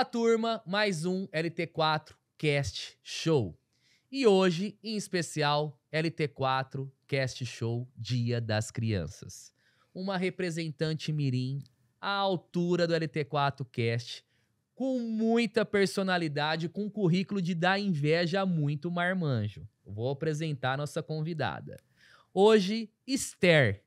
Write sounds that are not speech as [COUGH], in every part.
Fala turma, mais um LT4 Cast Show. E hoje, em especial, LT4 Cast Show Dia das Crianças. Uma representante mirim à altura do LT4 Cast, com muita personalidade, com currículo de dar inveja a muito marmanjo. Vou apresentar nossa convidada. Hoje, Esther,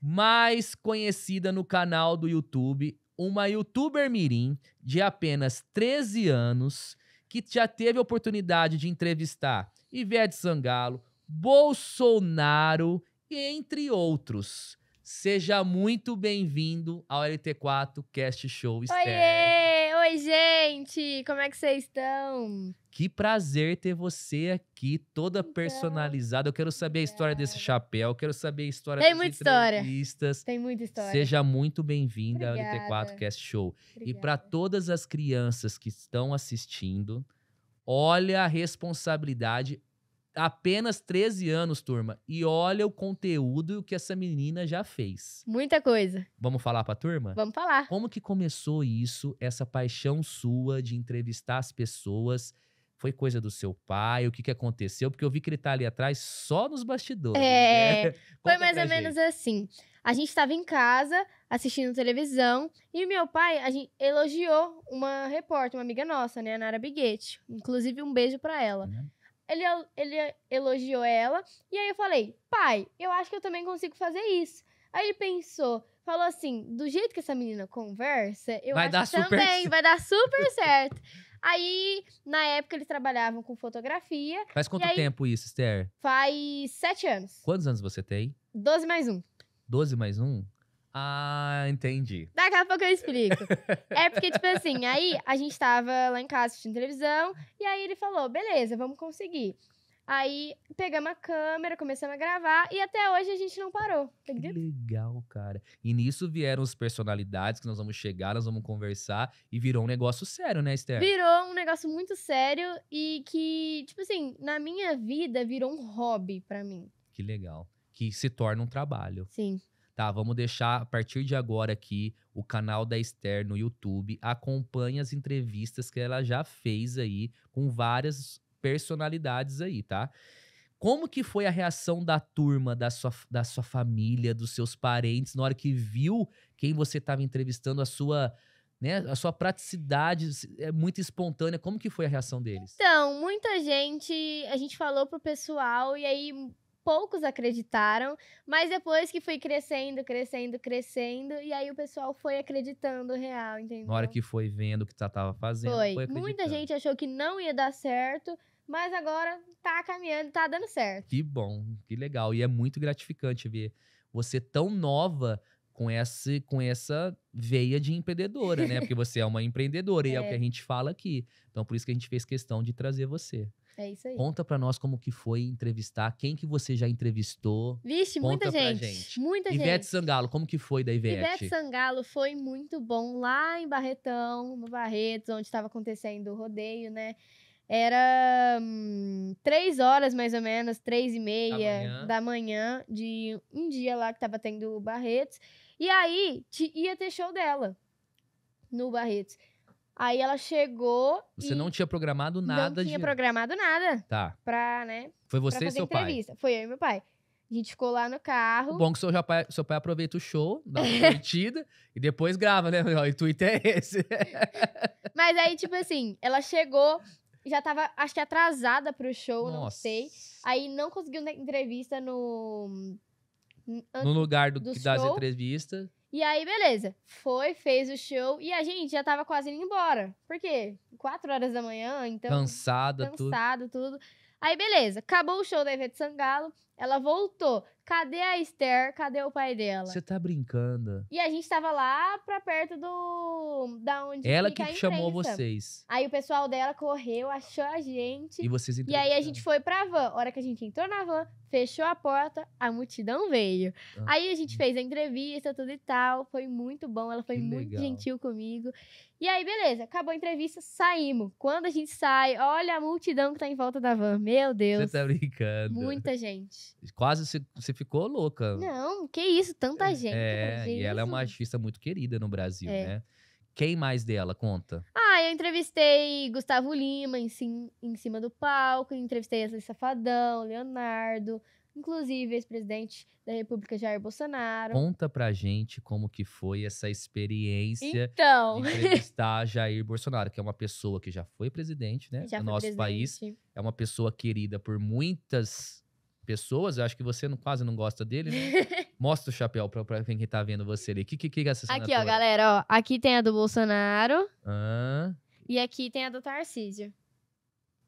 mais conhecida no canal do YouTube uma youtuber mirim de apenas 13 anos que já teve a oportunidade de entrevistar Ivete Sangalo, Bolsonaro, entre outros. Seja muito bem-vindo ao LT4 Cast Show Estéreo. Oi, gente! Como é que vocês estão? Que prazer ter você aqui, toda então, personalizada. Eu quero saber a história é. desse chapéu, quero saber a história Tem muita entrevistas. História. Tem muita história. Seja muito bem-vinda ao LT4 Cast Show. Obrigada. E para todas as crianças que estão assistindo, olha a responsabilidade, apenas 13 anos, turma. E olha o conteúdo que essa menina já fez. Muita coisa. Vamos falar pra turma? Vamos falar. Como que começou isso, essa paixão sua de entrevistar as pessoas? Foi coisa do seu pai? O que, que aconteceu? Porque eu vi que ele tá ali atrás só nos bastidores. É. Né? Foi [LAUGHS] mais ou gente. menos assim. A gente estava em casa assistindo televisão e meu pai a gente, elogiou uma repórter, uma amiga nossa, né, a Nara Biguete. Inclusive, um beijo para ela. Uhum ele, ele elogiou ela. E aí eu falei, pai, eu acho que eu também consigo fazer isso. Aí ele pensou, falou assim: do jeito que essa menina conversa, eu vai acho que também certo. vai dar super certo. Aí, na época, eles trabalhavam com fotografia. Faz quanto aí, tempo isso, Esther? Faz sete anos. Quantos anos você tem? Doze mais um. Doze mais um? Ah, entendi. Daqui a pouco eu explico. é porque, tipo assim, aí a gente tava lá em casa assistindo televisão, e aí ele falou: beleza, vamos conseguir. Aí pegamos a câmera, começamos a gravar e até hoje a gente não parou. Tá que legal, cara. E nisso vieram as personalidades que nós vamos chegar, nós vamos conversar e virou um negócio sério, né, Esther? Virou um negócio muito sério e que, tipo assim, na minha vida virou um hobby para mim. Que legal. Que se torna um trabalho. Sim tá, vamos deixar a partir de agora aqui o canal da Esther no YouTube. Acompanhe as entrevistas que ela já fez aí com várias personalidades aí, tá? Como que foi a reação da turma, da sua, da sua família, dos seus parentes, na hora que viu quem você estava entrevistando, a sua né? A sua praticidade é muito espontânea. Como que foi a reação deles? Então, muita gente, a gente falou pro pessoal e aí poucos acreditaram, mas depois que fui crescendo, crescendo, crescendo, e aí o pessoal foi acreditando real, entendeu? Na hora que foi vendo o que você tá, tava fazendo, foi. foi Muita gente achou que não ia dar certo, mas agora tá caminhando, tá dando certo. Que bom, que legal. E é muito gratificante ver você tão nova com, esse, com essa veia de empreendedora, né? [LAUGHS] Porque você é uma empreendedora é. e é o que é. a gente fala aqui. Então, por isso que a gente fez questão de trazer você. É isso aí. Conta para nós como que foi entrevistar, quem que você já entrevistou. Vixe, Conta muita gente, gente. Muita Ivete gente. Ivete Sangalo, como que foi da Ivete? Ivete Sangalo foi muito bom lá em Barretão, no Barretos, onde estava acontecendo o rodeio, né? Era hum, três horas, mais ou menos, três e meia da manhã. da manhã, de um dia lá que tava tendo o Barretos. E aí, ia ter show dela no Barretos. Aí ela chegou. Você não tinha programado nada Não tinha de... programado nada. Tá. Pra, né? Foi você e seu entrevista. pai? Foi eu e meu pai. A gente ficou lá no carro. O bom é que seu pai, seu pai aproveita o show, dá uma curtida [LAUGHS] e depois grava, né? O Twitter é esse. [LAUGHS] Mas aí, tipo assim, ela chegou, já tava, acho que atrasada pro show, Nossa. não sei. Aí não conseguiu entrevista no. Hum, no lugar do, do das show. entrevistas. E aí, beleza. Foi, fez o show e a gente já tava quase indo embora. Por quê? Quatro horas da manhã, então. Cansada, tudo. Cansado, tudo. Aí, beleza. Acabou o show da Ivete Sangalo. Ela voltou. Cadê a Esther? Cadê o pai dela? Você tá brincando. E a gente tava lá pra perto do. Da onde Ela que chamou vocês. Aí o pessoal dela correu, achou a gente. E vocês E aí a gente foi pra van. A hora que a gente entrou na van, fechou a porta, a multidão veio. Ah, aí a gente hum. fez a entrevista, tudo e tal. Foi muito bom. Ela foi muito legal. gentil comigo. E aí, beleza, acabou a entrevista, saímos. Quando a gente sai, olha a multidão que tá em volta da van. Meu Deus. Você tá brincando. Muita gente. Quase você ficou louca. Não, que isso, tanta é, gente. É, e ela é uma artista muito querida no Brasil, é. né? Quem mais dela? Conta. Ah, eu entrevistei Gustavo Lima em, sim, em cima do palco, entrevistei Wesley Safadão, Leonardo, inclusive ex-presidente da República Jair Bolsonaro. Conta pra gente como que foi essa experiência então. de entrevistar [LAUGHS] Jair Bolsonaro, que é uma pessoa que já foi presidente, né, já foi nosso presidente. país. É uma pessoa querida por muitas pessoas, eu acho que você não, quase não gosta dele, né? [LAUGHS] Mostra o chapéu pra, pra quem tá vendo você ali. O que, que, que é essa Aqui, ó, galera, ó. Aqui tem a do Bolsonaro. Ah. E aqui tem a do Tarcísio.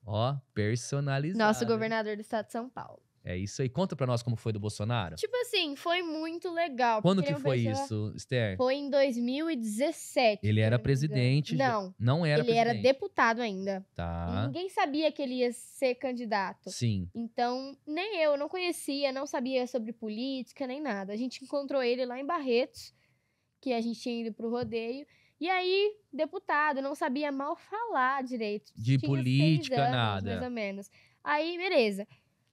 Ó, personalizado. Nosso governador do estado de São Paulo. É isso aí. Conta pra nós como foi do Bolsonaro. Tipo assim, foi muito legal. Quando que é foi pensar... isso, Esther? Foi em 2017. Ele era presidente. Não. Não era ele presidente. Ele era deputado ainda. Tá. E ninguém sabia que ele ia ser candidato. Sim. Então, nem eu, não conhecia, não sabia sobre política, nem nada. A gente encontrou ele lá em Barretos, que a gente tinha ido pro rodeio. E aí, deputado, não sabia mal falar direito. De tinha política, anos, nada. Mais ou menos. Aí, beleza.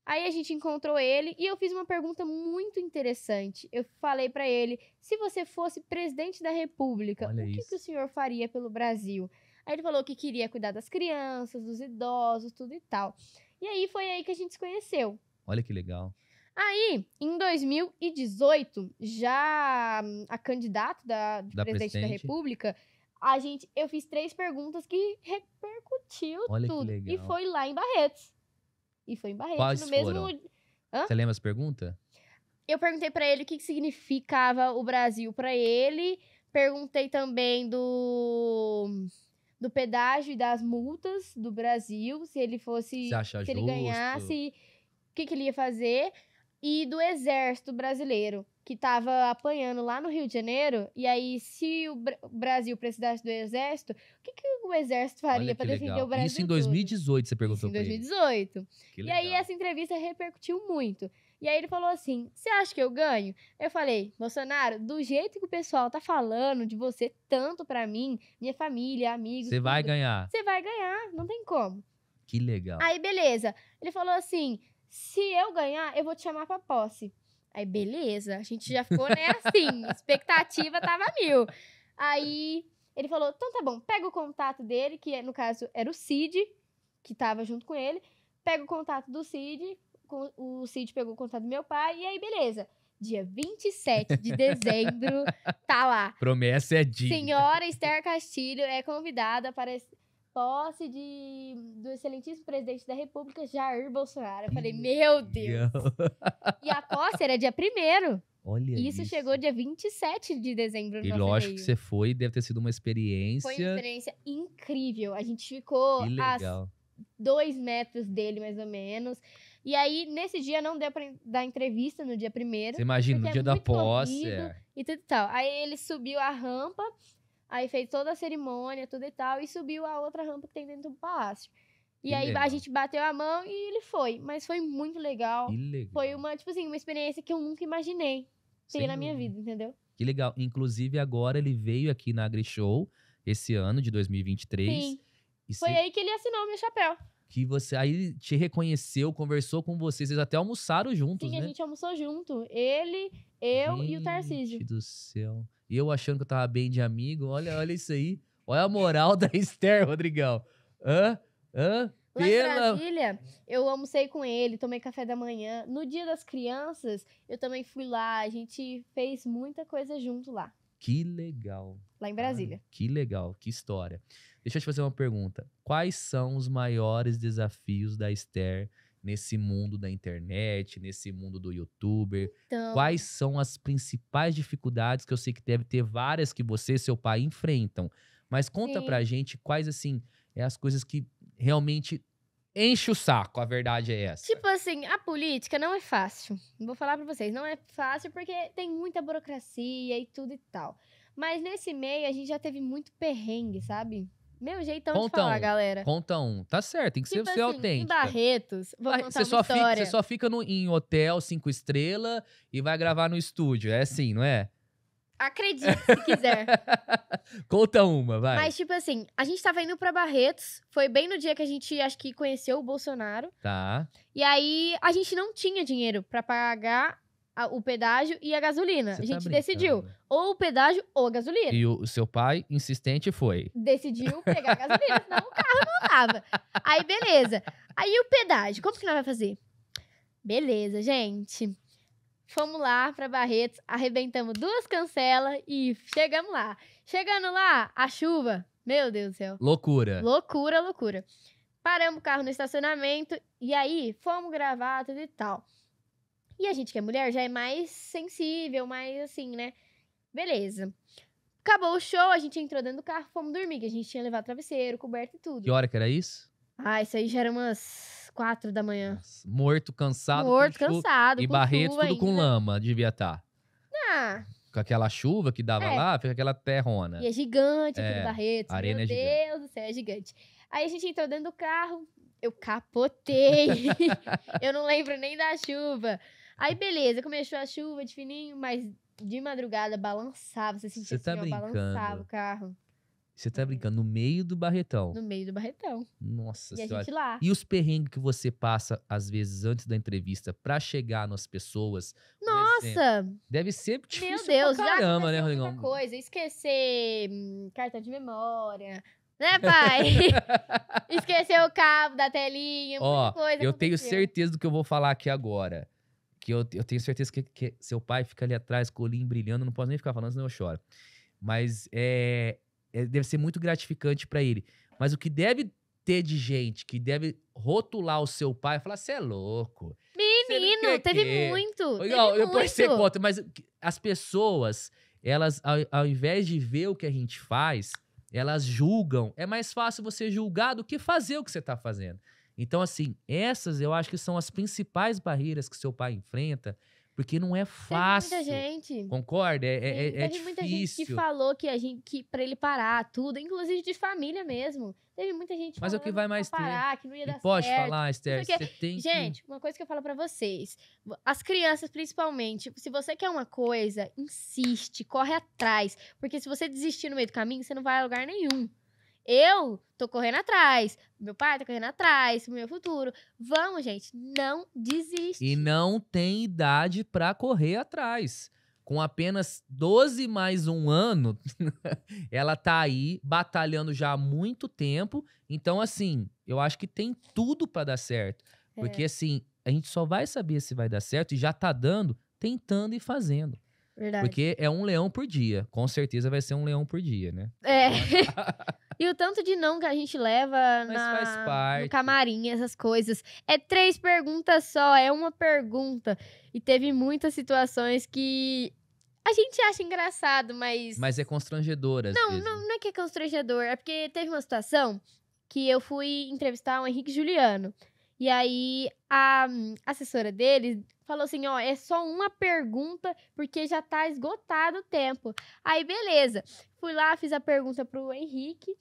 Aí a gente encontrou ele e eu fiz uma pergunta muito interessante. Eu falei para ele: se você fosse presidente da República, Olha o que, que, o senhor faria pelo Brasil? Aí ele falou que queria cuidar das crianças, dos idosos, tudo e tal. E aí foi aí que a gente se conheceu. Olha que legal. Aí, em 2018, já hum, a candidata da, da presidente, presidente da República, a gente, eu fiz três perguntas que repercutiu Olha tudo. Que legal. E foi lá em Barretos e foi em Barretos. Quais no mesmo... foram? Você lembra as perguntas? Eu perguntei para ele o que, significava o Brasil para ele. Perguntei também do do pedágio e das multas do Brasil, se ele fosse, se, se ele ganhasse, o que, que ele ia fazer e do exército brasileiro que estava apanhando lá no Rio de Janeiro, e aí se o Brasil precisasse do exército, o que, que o exército faria para defender legal. o Brasil? Isso em 2018 você perguntou Isso em 2018. e aí essa entrevista repercutiu muito. E aí ele falou assim: "Você acha que eu ganho?" Eu falei: "Bolsonaro, do jeito que o pessoal tá falando de você tanto para mim, minha família, amigos, você vai ganhar. Você vai ganhar, não tem como." Que legal. Aí beleza. Ele falou assim: "Se eu ganhar, eu vou te chamar para posse." Aí, hum. beleza, a gente já ficou, né, [LAUGHS] assim, expectativa tava mil. Aí ele falou: então tá bom, pega o contato dele, que é, no caso era o Cid, que tava junto com ele. Pega o contato do Cid, o Cid pegou o contato do meu pai, e aí, beleza. Dia 27 de dezembro, tá lá. [LAUGHS] Promessa é dia. Senhora Esther Castilho é convidada para posse de, do excelentíssimo presidente da República, Jair Bolsonaro. Eu falei, meu Deus. e a posse era dia 1 Olha isso, isso chegou dia 27 de dezembro. E lógico que você foi, deve ter sido uma experiência. Foi uma experiência incrível. A gente ficou a dois metros dele, mais ou menos. E aí, nesse dia, não deu pra dar entrevista no dia primeiro. Você imagina, no é dia da posse. É. E tudo e tal. Aí ele subiu a rampa, Aí fez toda a cerimônia, tudo e tal, e subiu a outra rampa que tem dentro do palácio. E que aí legal. a gente bateu a mão e ele foi. Mas foi muito legal. legal. Foi uma, tipo assim, uma experiência que eu nunca imaginei ter na minha vida, entendeu? Que legal. Inclusive, agora ele veio aqui na AgriShow esse ano de 2023. Sim. foi aí que ele assinou meu chapéu. Que você aí te reconheceu, conversou com você, vocês até almoçaram juntos, Sim, né? a gente almoçou junto. Ele, eu gente e o Tarcísio. do céu. E eu achando que eu tava bem de amigo. Olha, olha isso aí. Olha a moral [LAUGHS] da Esther, Rodrigão. Hã? Hã? Lá em Brasília, eu almocei com ele, tomei café da manhã. No dia das crianças, eu também fui lá. A gente fez muita coisa junto lá. Que legal. Lá em Brasília. Ai, que legal, que história. Deixa eu te fazer uma pergunta. Quais são os maiores desafios da Esther nesse mundo da internet, nesse mundo do youtuber? Então... Quais são as principais dificuldades que eu sei que deve ter várias que você e seu pai enfrentam? Mas conta Sim. pra gente quais, assim, é as coisas que realmente enche o saco, a verdade é essa. Tipo assim, a política não é fácil. Vou falar para vocês, não é fácil porque tem muita burocracia e tudo e tal. Mas nesse meio a gente já teve muito perrengue, sabe? Meu jeitão conta de falar, um, galera. Conta um. Tá certo, tem que tipo ser, assim, autêntico. Em Barretos, vou vai, você, só fica, você só fica no, em hotel cinco estrelas e vai gravar no estúdio. É assim, não é? Acredite se [LAUGHS] quiser. Conta uma, vai. Mas, tipo assim, a gente tava indo pra Barretos. Foi bem no dia que a gente, acho que, conheceu o Bolsonaro. Tá. E aí, a gente não tinha dinheiro para pagar a- o pedágio e a gasolina. Você a tá gente decidiu. Né? Ou o pedágio ou a gasolina. E o seu pai, insistente, foi. Decidiu pegar a gasolina, senão o carro não tava. Aí, beleza. Aí o pedágio, como que nós vai fazer? Beleza, gente. Fomos lá pra Barretos, arrebentamos duas cancelas e chegamos lá. Chegando lá, a chuva, meu Deus do céu. Loucura. Loucura, loucura. Paramos o carro no estacionamento e aí fomos gravar tudo e tal. E a gente que é mulher já é mais sensível, mais assim, né? Beleza. Acabou o show, a gente entrou dentro do carro, fomos dormir, que a gente tinha levado travesseiro, coberta e tudo. Que hora que era isso? Ah, isso aí já era umas quatro da manhã. Nossa, morto, cansado. Morto, cansado. e Barretos, tudo ainda. com lama, devia estar. Tá. Ah. Com aquela chuva que dava é. lá, fica aquela terrona. E é gigante é. aquele Barretos. Meu é gigante. Deus do céu, é gigante. Aí a gente entrou dentro do carro, eu capotei. [LAUGHS] eu não lembro nem da chuva. Aí, beleza, começou a chuva de fininho, mas de madrugada balançava. Você sentia que tá assim, balançava o carro. Você tá brincando no meio do barretão. No meio do barretão. Nossa e senhora. a gente lá. E os perrengues que você passa, às vezes, antes da entrevista, para chegar nas pessoas. Nossa! deve ser difícil Meu Deus, pra caramba, já né, Rodrigão? coisa, esquecer hum, cartão de memória, né, pai? [LAUGHS] Esqueceu o cabo da telinha, Ó, Eu aconteceu. tenho certeza do que eu vou falar aqui agora que eu, eu tenho certeza que, que, seu pai fica ali atrás, com o brilhando, não posso nem ficar falando, senão eu choro. Mas é, é deve ser muito gratificante para ele. Mas o que deve ter de gente que deve rotular o seu pai e falar: você é louco. Menino, teve quê? muito. Eu, teve eu, pensei, conta, mas as pessoas, elas, ao, ao invés de ver o que a gente faz, elas julgam. É mais fácil você julgar do que fazer o que você tá fazendo. Então, assim, essas eu acho que são as principais barreiras que seu pai enfrenta, porque não é fácil. Tem muita gente. Concorda? É, é, é, Teve difícil. muita gente que falou que, a gente, que pra ele parar tudo, inclusive de família mesmo. Teve muita gente Mas é o que vai mais parar, ter? que não ia e dar pode certo. Pode falar, Esther. Você tem gente, uma coisa que eu falo para vocês. As crianças, principalmente, se você quer uma coisa, insiste, corre atrás. Porque se você desistir no meio do caminho, você não vai a lugar nenhum. Eu tô correndo atrás, meu pai tá correndo atrás, meu futuro. Vamos, gente, não desiste. E não tem idade para correr atrás. Com apenas 12 mais um ano, [LAUGHS] ela tá aí batalhando já há muito tempo. Então, assim, eu acho que tem tudo para dar certo. É. Porque, assim, a gente só vai saber se vai dar certo e já tá dando tentando e fazendo. Verdade. Porque é um leão por dia. Com certeza vai ser um leão por dia, né? É. [LAUGHS] [LAUGHS] E o tanto de não que a gente leva na, faz parte. no camarim, essas coisas. É três perguntas só, é uma pergunta. E teve muitas situações que a gente acha engraçado, mas. Mas é constrangedor, não, não, né? não é que é constrangedor. É porque teve uma situação que eu fui entrevistar o Henrique Juliano. E aí a hum, assessora dele falou assim: ó, é só uma pergunta, porque já tá esgotado o tempo. Aí, beleza. Fui lá, fiz a pergunta pro Henrique.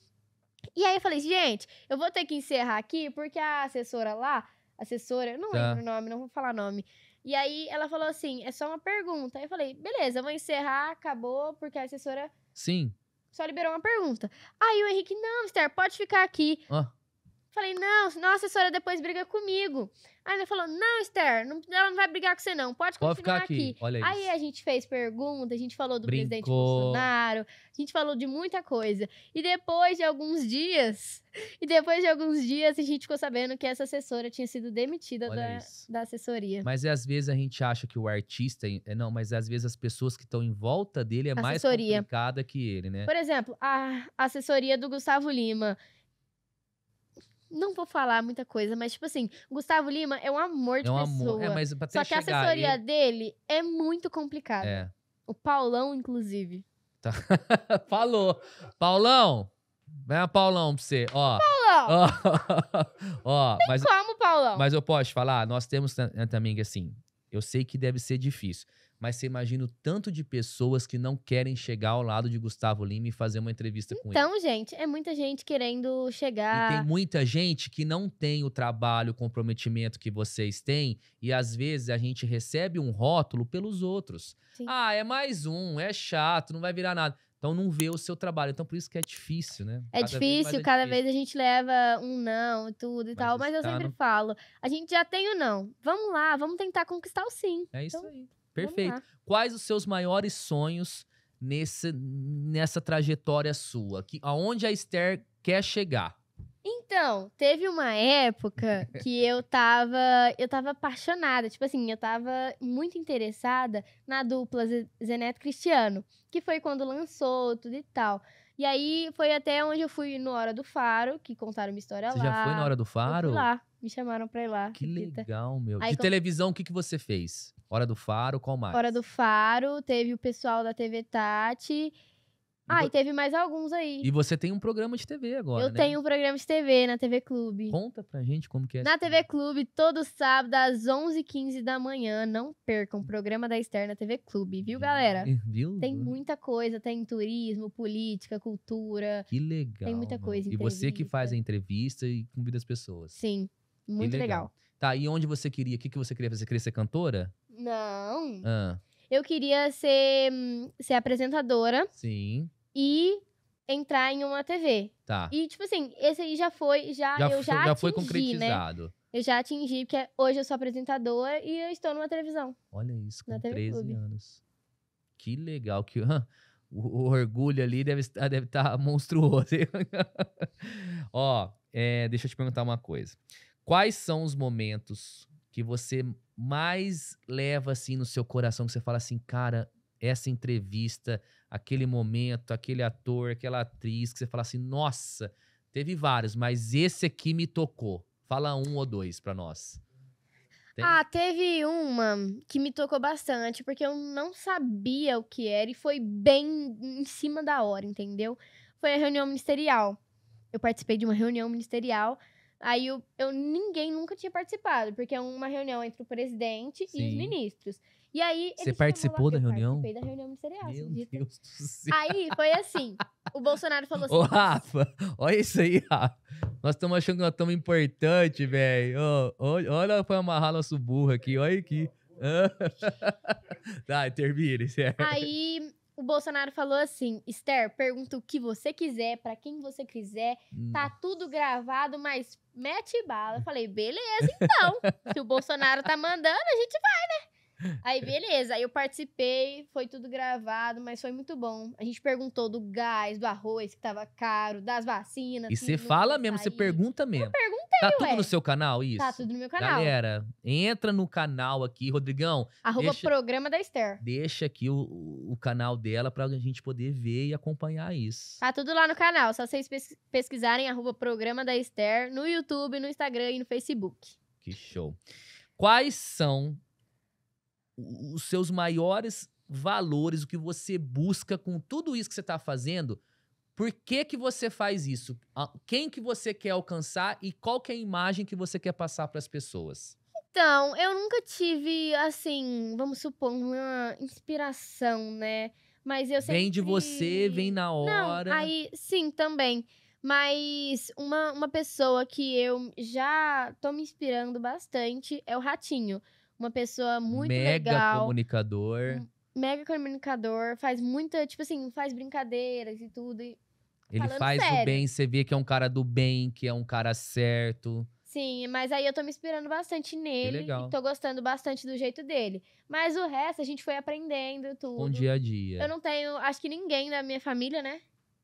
E aí eu falei, gente, eu vou ter que encerrar aqui, porque a assessora lá, assessora, eu não tá. lembro o nome, não vou falar nome. E aí ela falou assim, é só uma pergunta. Aí eu falei, beleza, eu vou encerrar, acabou, porque a assessora... Sim. Só liberou uma pergunta. Aí o Henrique, não, Esther, pode ficar aqui. Falei, não, senão a assessora depois briga comigo. Aí ela falou, não, Esther, não, ela não vai brigar com você não, pode, pode continuar aqui. aqui. Olha aí isso. a gente fez pergunta, a gente falou do Brincou. presidente Bolsonaro, a gente falou de muita coisa. E depois de alguns dias, e depois de alguns dias a gente ficou sabendo que essa assessora tinha sido demitida da, da, assessoria. Mas às vezes a gente acha que o artista, é, não, mas às vezes as pessoas que estão em volta dele é assessoria. mais complicada que ele, né? Por exemplo, a assessoria do Gustavo Lima não vou falar muita coisa, mas tipo assim, Gustavo Lima é um amor é de é um pessoa. Amor. É, mas pra Só que a assessoria dele é muito complicada. É. O Paulão, inclusive. Tá. [LAUGHS] Falou. Paulão, vem a Paulão pra você. Ó. Paulão! Ó, [LAUGHS] ó Tem mas, como, Paulão. Mas eu posso falar, nós temos eh, também assim, eu sei que deve ser difícil mas você imagina o tanto de pessoas que não querem chegar ao lado de Gustavo Lima e fazer uma entrevista então, com ele. Então, gente, é muita gente querendo chegar. E tem muita gente que não tem o trabalho, o comprometimento que vocês têm, e às vezes a gente recebe um rótulo pelos outros. Sim. Ah, é mais um, é chato, não vai virar nada. Então não vê o seu trabalho. Então por isso que é difícil, né? É cada difícil, vez é cada difícil. vez a gente leva um não e tudo e mas tal. Mas eu tá sempre no... falo, a gente já tem o um não. Vamos lá, vamos tentar conquistar o sim. É isso então... aí. Perfeito. Quais os seus maiores sonhos nesse, nessa trajetória sua? Que, aonde a Esther quer chegar? Então, teve uma época [LAUGHS] que eu tava, eu tava apaixonada, tipo assim, eu tava muito interessada na dupla Zeneto Cristiano, que foi quando lançou tudo e tal. E aí foi até onde eu fui no Hora do Faro, que contaram uma história Você lá. Você já foi na Hora do Faro? lá. Me chamaram pra ir lá. Que legal, meu. Aí, de televisão, o que, que você fez? Hora do Faro, qual mais? Hora do Faro, teve o pessoal da TV Tati. Ah, e teve mais alguns aí. E você tem um programa de TV agora, Eu né? tenho um programa de TV na TV Clube. Conta pra gente como que é. Na TV Clube, todo sábado, às 11h15 da manhã. Não percam o programa da externa TV Clube, viu, galera? Viu? Tem muita coisa. Tem turismo, política, cultura. Que legal. Tem muita coisa. E você que faz a entrevista e convida as pessoas. Sim. Muito legal. legal. Tá, e onde você queria? O que, que você queria fazer? Você queria ser cantora? Não. Ah. Eu queria ser, hum, ser apresentadora. Sim. E entrar em uma TV. Tá. E, tipo assim, esse aí já foi, já, já eu já, já atingi, foi né? concretizado. Né? Eu já atingi, porque hoje eu sou apresentadora e eu estou numa televisão. Olha isso, com 13 Clube. anos. Que legal. que O, orgulho ali deve estar deve tá monstruoso. [LAUGHS] Ó, é, deixa eu te perguntar uma coisa. Quais são os momentos que você mais leva assim no seu coração que você fala assim, cara, essa entrevista, aquele momento, aquele ator, aquela atriz que você fala assim, nossa, teve vários, mas esse aqui me tocou. Fala um ou dois para nós. Tem? Ah, teve uma que me tocou bastante, porque eu não sabia o que era e foi bem em cima da hora, entendeu? Foi a reunião ministerial. Eu participei de uma reunião ministerial Aí eu, eu, ninguém nunca tinha participado, porque é uma reunião entre o presidente Sim. e os ministros. E aí Você participou da reunião? Participei da reunião ministerial. Meu Deus do céu. Aí foi assim, o Bolsonaro falou assim: "Ô Rafa, olha isso aí, Rafa. Nós estamos achando que nós estamos importante, velho. Olha, olha foi amarrar nosso burro aqui, olha aqui. tá, [LAUGHS] termine, certo. Aí o Bolsonaro falou assim: Esther, pergunta o que você quiser, para quem você quiser, tá tudo gravado, mas mete bala. Eu falei, beleza, então. se o Bolsonaro tá mandando, a gente vai, né? Aí, beleza. Aí eu participei, foi tudo gravado, mas foi muito bom. A gente perguntou do gás, do arroz, que tava caro, das vacinas. E você fala mesmo, você pergunta mesmo. Eu perguntei, Tá tudo no seu canal, isso? Tá tudo no meu canal. Galera, entra no canal aqui, Rodrigão. Arroba deixa, Programa da Esther. Deixa aqui o, o canal dela pra gente poder ver e acompanhar isso. Tá tudo lá no canal. Só vocês pesquisarem arroba Programa da Esther no YouTube, no Instagram e no Facebook. Que show. Quais são os seus maiores valores, o que você busca com tudo isso que você está fazendo, por que, que você faz isso? Quem que você quer alcançar e qual que é a imagem que você quer passar para as pessoas? Então, eu nunca tive, assim, vamos supor, uma inspiração, né? Mas eu sempre... Vem de você, vem na hora. Não, aí, sim, também. Mas uma, uma pessoa que eu já tô me inspirando bastante é o Ratinho uma pessoa muito mega legal. Comunicador. Mega comunicador. Faz muita, tipo assim, faz brincadeiras e tudo. E... Ele Falando faz sério. o bem, você vê que é um cara do bem, que é um cara certo. Sim, mas aí eu tô me inspirando bastante nele. Que legal. tô gostando bastante do jeito dele. Mas o resto a gente foi aprendendo tudo. um dia a dia. Eu não tenho, acho que ninguém da minha família, né?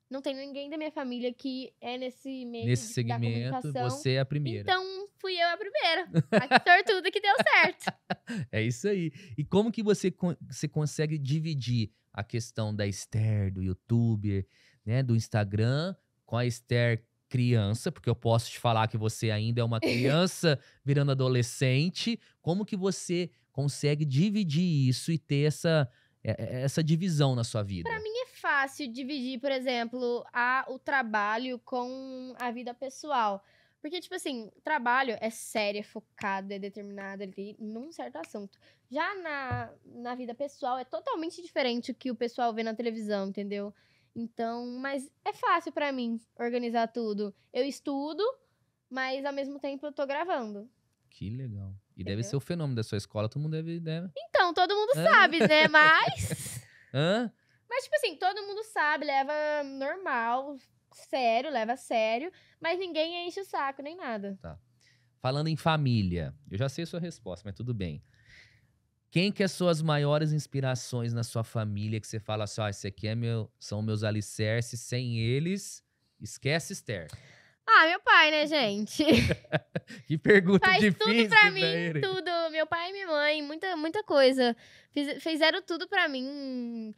não tem ninguém da minha família que é nesse meio nesse segmento você é a primeira então fui eu a primeira a sortuda que deu certo [LAUGHS] é isso aí e como que você você consegue dividir a questão da Esther do YouTuber né do Instagram com a Esther criança porque eu posso te falar que você ainda é uma [LAUGHS] criança virando adolescente como que você consegue dividir isso e ter essa é, é, essa divisão na sua vida para mim é fácil dividir, por exemplo, a, o trabalho com a vida pessoal. Porque, tipo assim, trabalho é sério, é focado, é determinado ali num certo assunto. Já na, na vida pessoal é totalmente diferente o que o pessoal vê na televisão, entendeu? Então, mas é fácil para mim organizar tudo. Eu estudo, mas ao mesmo tempo eu tô gravando. Que legal. E entendeu? deve ser o fenômeno da sua escola, todo mundo deve. deve. Né? Então, todo mundo sabe, né? [LAUGHS] Mas. Hã? Mas, tipo assim, todo mundo sabe, leva normal, sério, leva sério, mas ninguém enche o saco nem nada. Tá. Falando em família, eu já sei a sua resposta, mas tudo bem. Quem que é suas maiores inspirações na sua família que você fala assim, ah, esse aqui é meu, são meus alicerces, sem eles, esquece Esther. Ah, meu pai, né, gente? [LAUGHS] que pergunta Faz difícil. tudo pra mim, né, tudo. Meu pai e minha mãe, muita, muita coisa. fizeram tudo pra mim.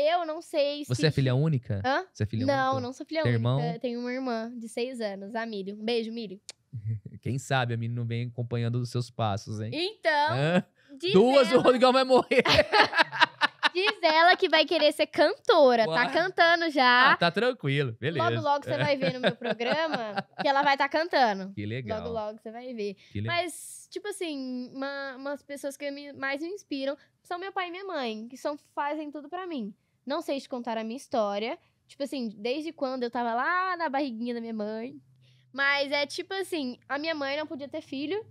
Eu não sei Você é filha única? Hã? Você é filha não, única? Não, não sou filha Tem única. Irmão? Tenho uma irmã de seis anos, a Miriam. Um beijo, Miriam. [LAUGHS] Quem sabe a Miriam não vem acompanhando os seus passos, hein? Então. Duas, o Rodrigão vai morrer. [LAUGHS] Diz ela que vai querer ser cantora. Uau. Tá cantando já. Ah, tá tranquilo, beleza. Logo, logo você vai ver no meu programa que ela vai estar tá cantando. Que legal. Logo, logo você vai ver. Que Mas, tipo assim, uma, umas pessoas que me, mais me inspiram são meu pai e minha mãe, que são, fazem tudo para mim não sei te contar a minha história. Tipo assim, desde quando eu tava lá na barriguinha da minha mãe. Mas é tipo assim, a minha mãe não podia ter filho.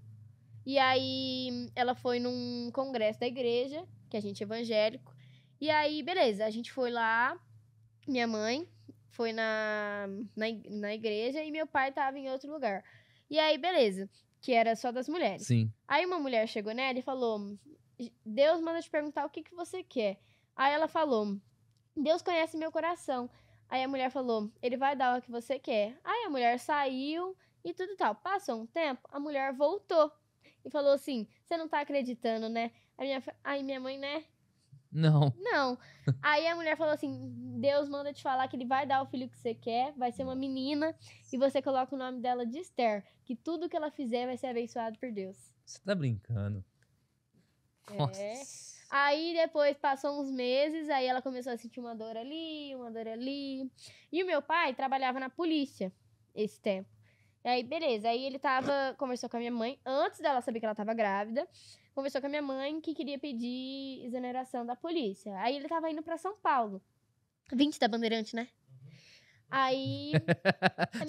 E aí ela foi num congresso da igreja, que a gente é evangélico. E aí, beleza, a gente foi lá, minha mãe foi na, na, na igreja e meu pai tava em outro lugar. E aí, beleza, que era só das mulheres. Sim. Aí uma mulher chegou nela e falou: Deus manda te perguntar o que, que você quer. Aí ela falou: Deus conhece meu coração. Aí a mulher falou: Ele vai dar o que você quer. Aí a mulher saiu e tudo e tal. Passou um tempo, a mulher voltou e falou assim: Você não tá acreditando, né? Aí minha, aí minha mãe, né? Não. Não. Aí a mulher falou assim: Deus manda te falar que ele vai dar o filho que você quer, vai ser uma menina, e você coloca o nome dela de Esther, que tudo que ela fizer vai ser abençoado por Deus. Você tá brincando. É. Nossa. Aí depois passou uns meses, aí ela começou a sentir uma dor ali, uma dor ali. E o meu pai trabalhava na polícia esse tempo. E aí, beleza. Aí ele tava. Conversou com a minha mãe, antes dela saber que ela tava grávida. Conversou com a minha mãe que queria pedir exoneração da polícia. Aí ele tava indo para São Paulo. 20 da Bandeirante, né? Aí.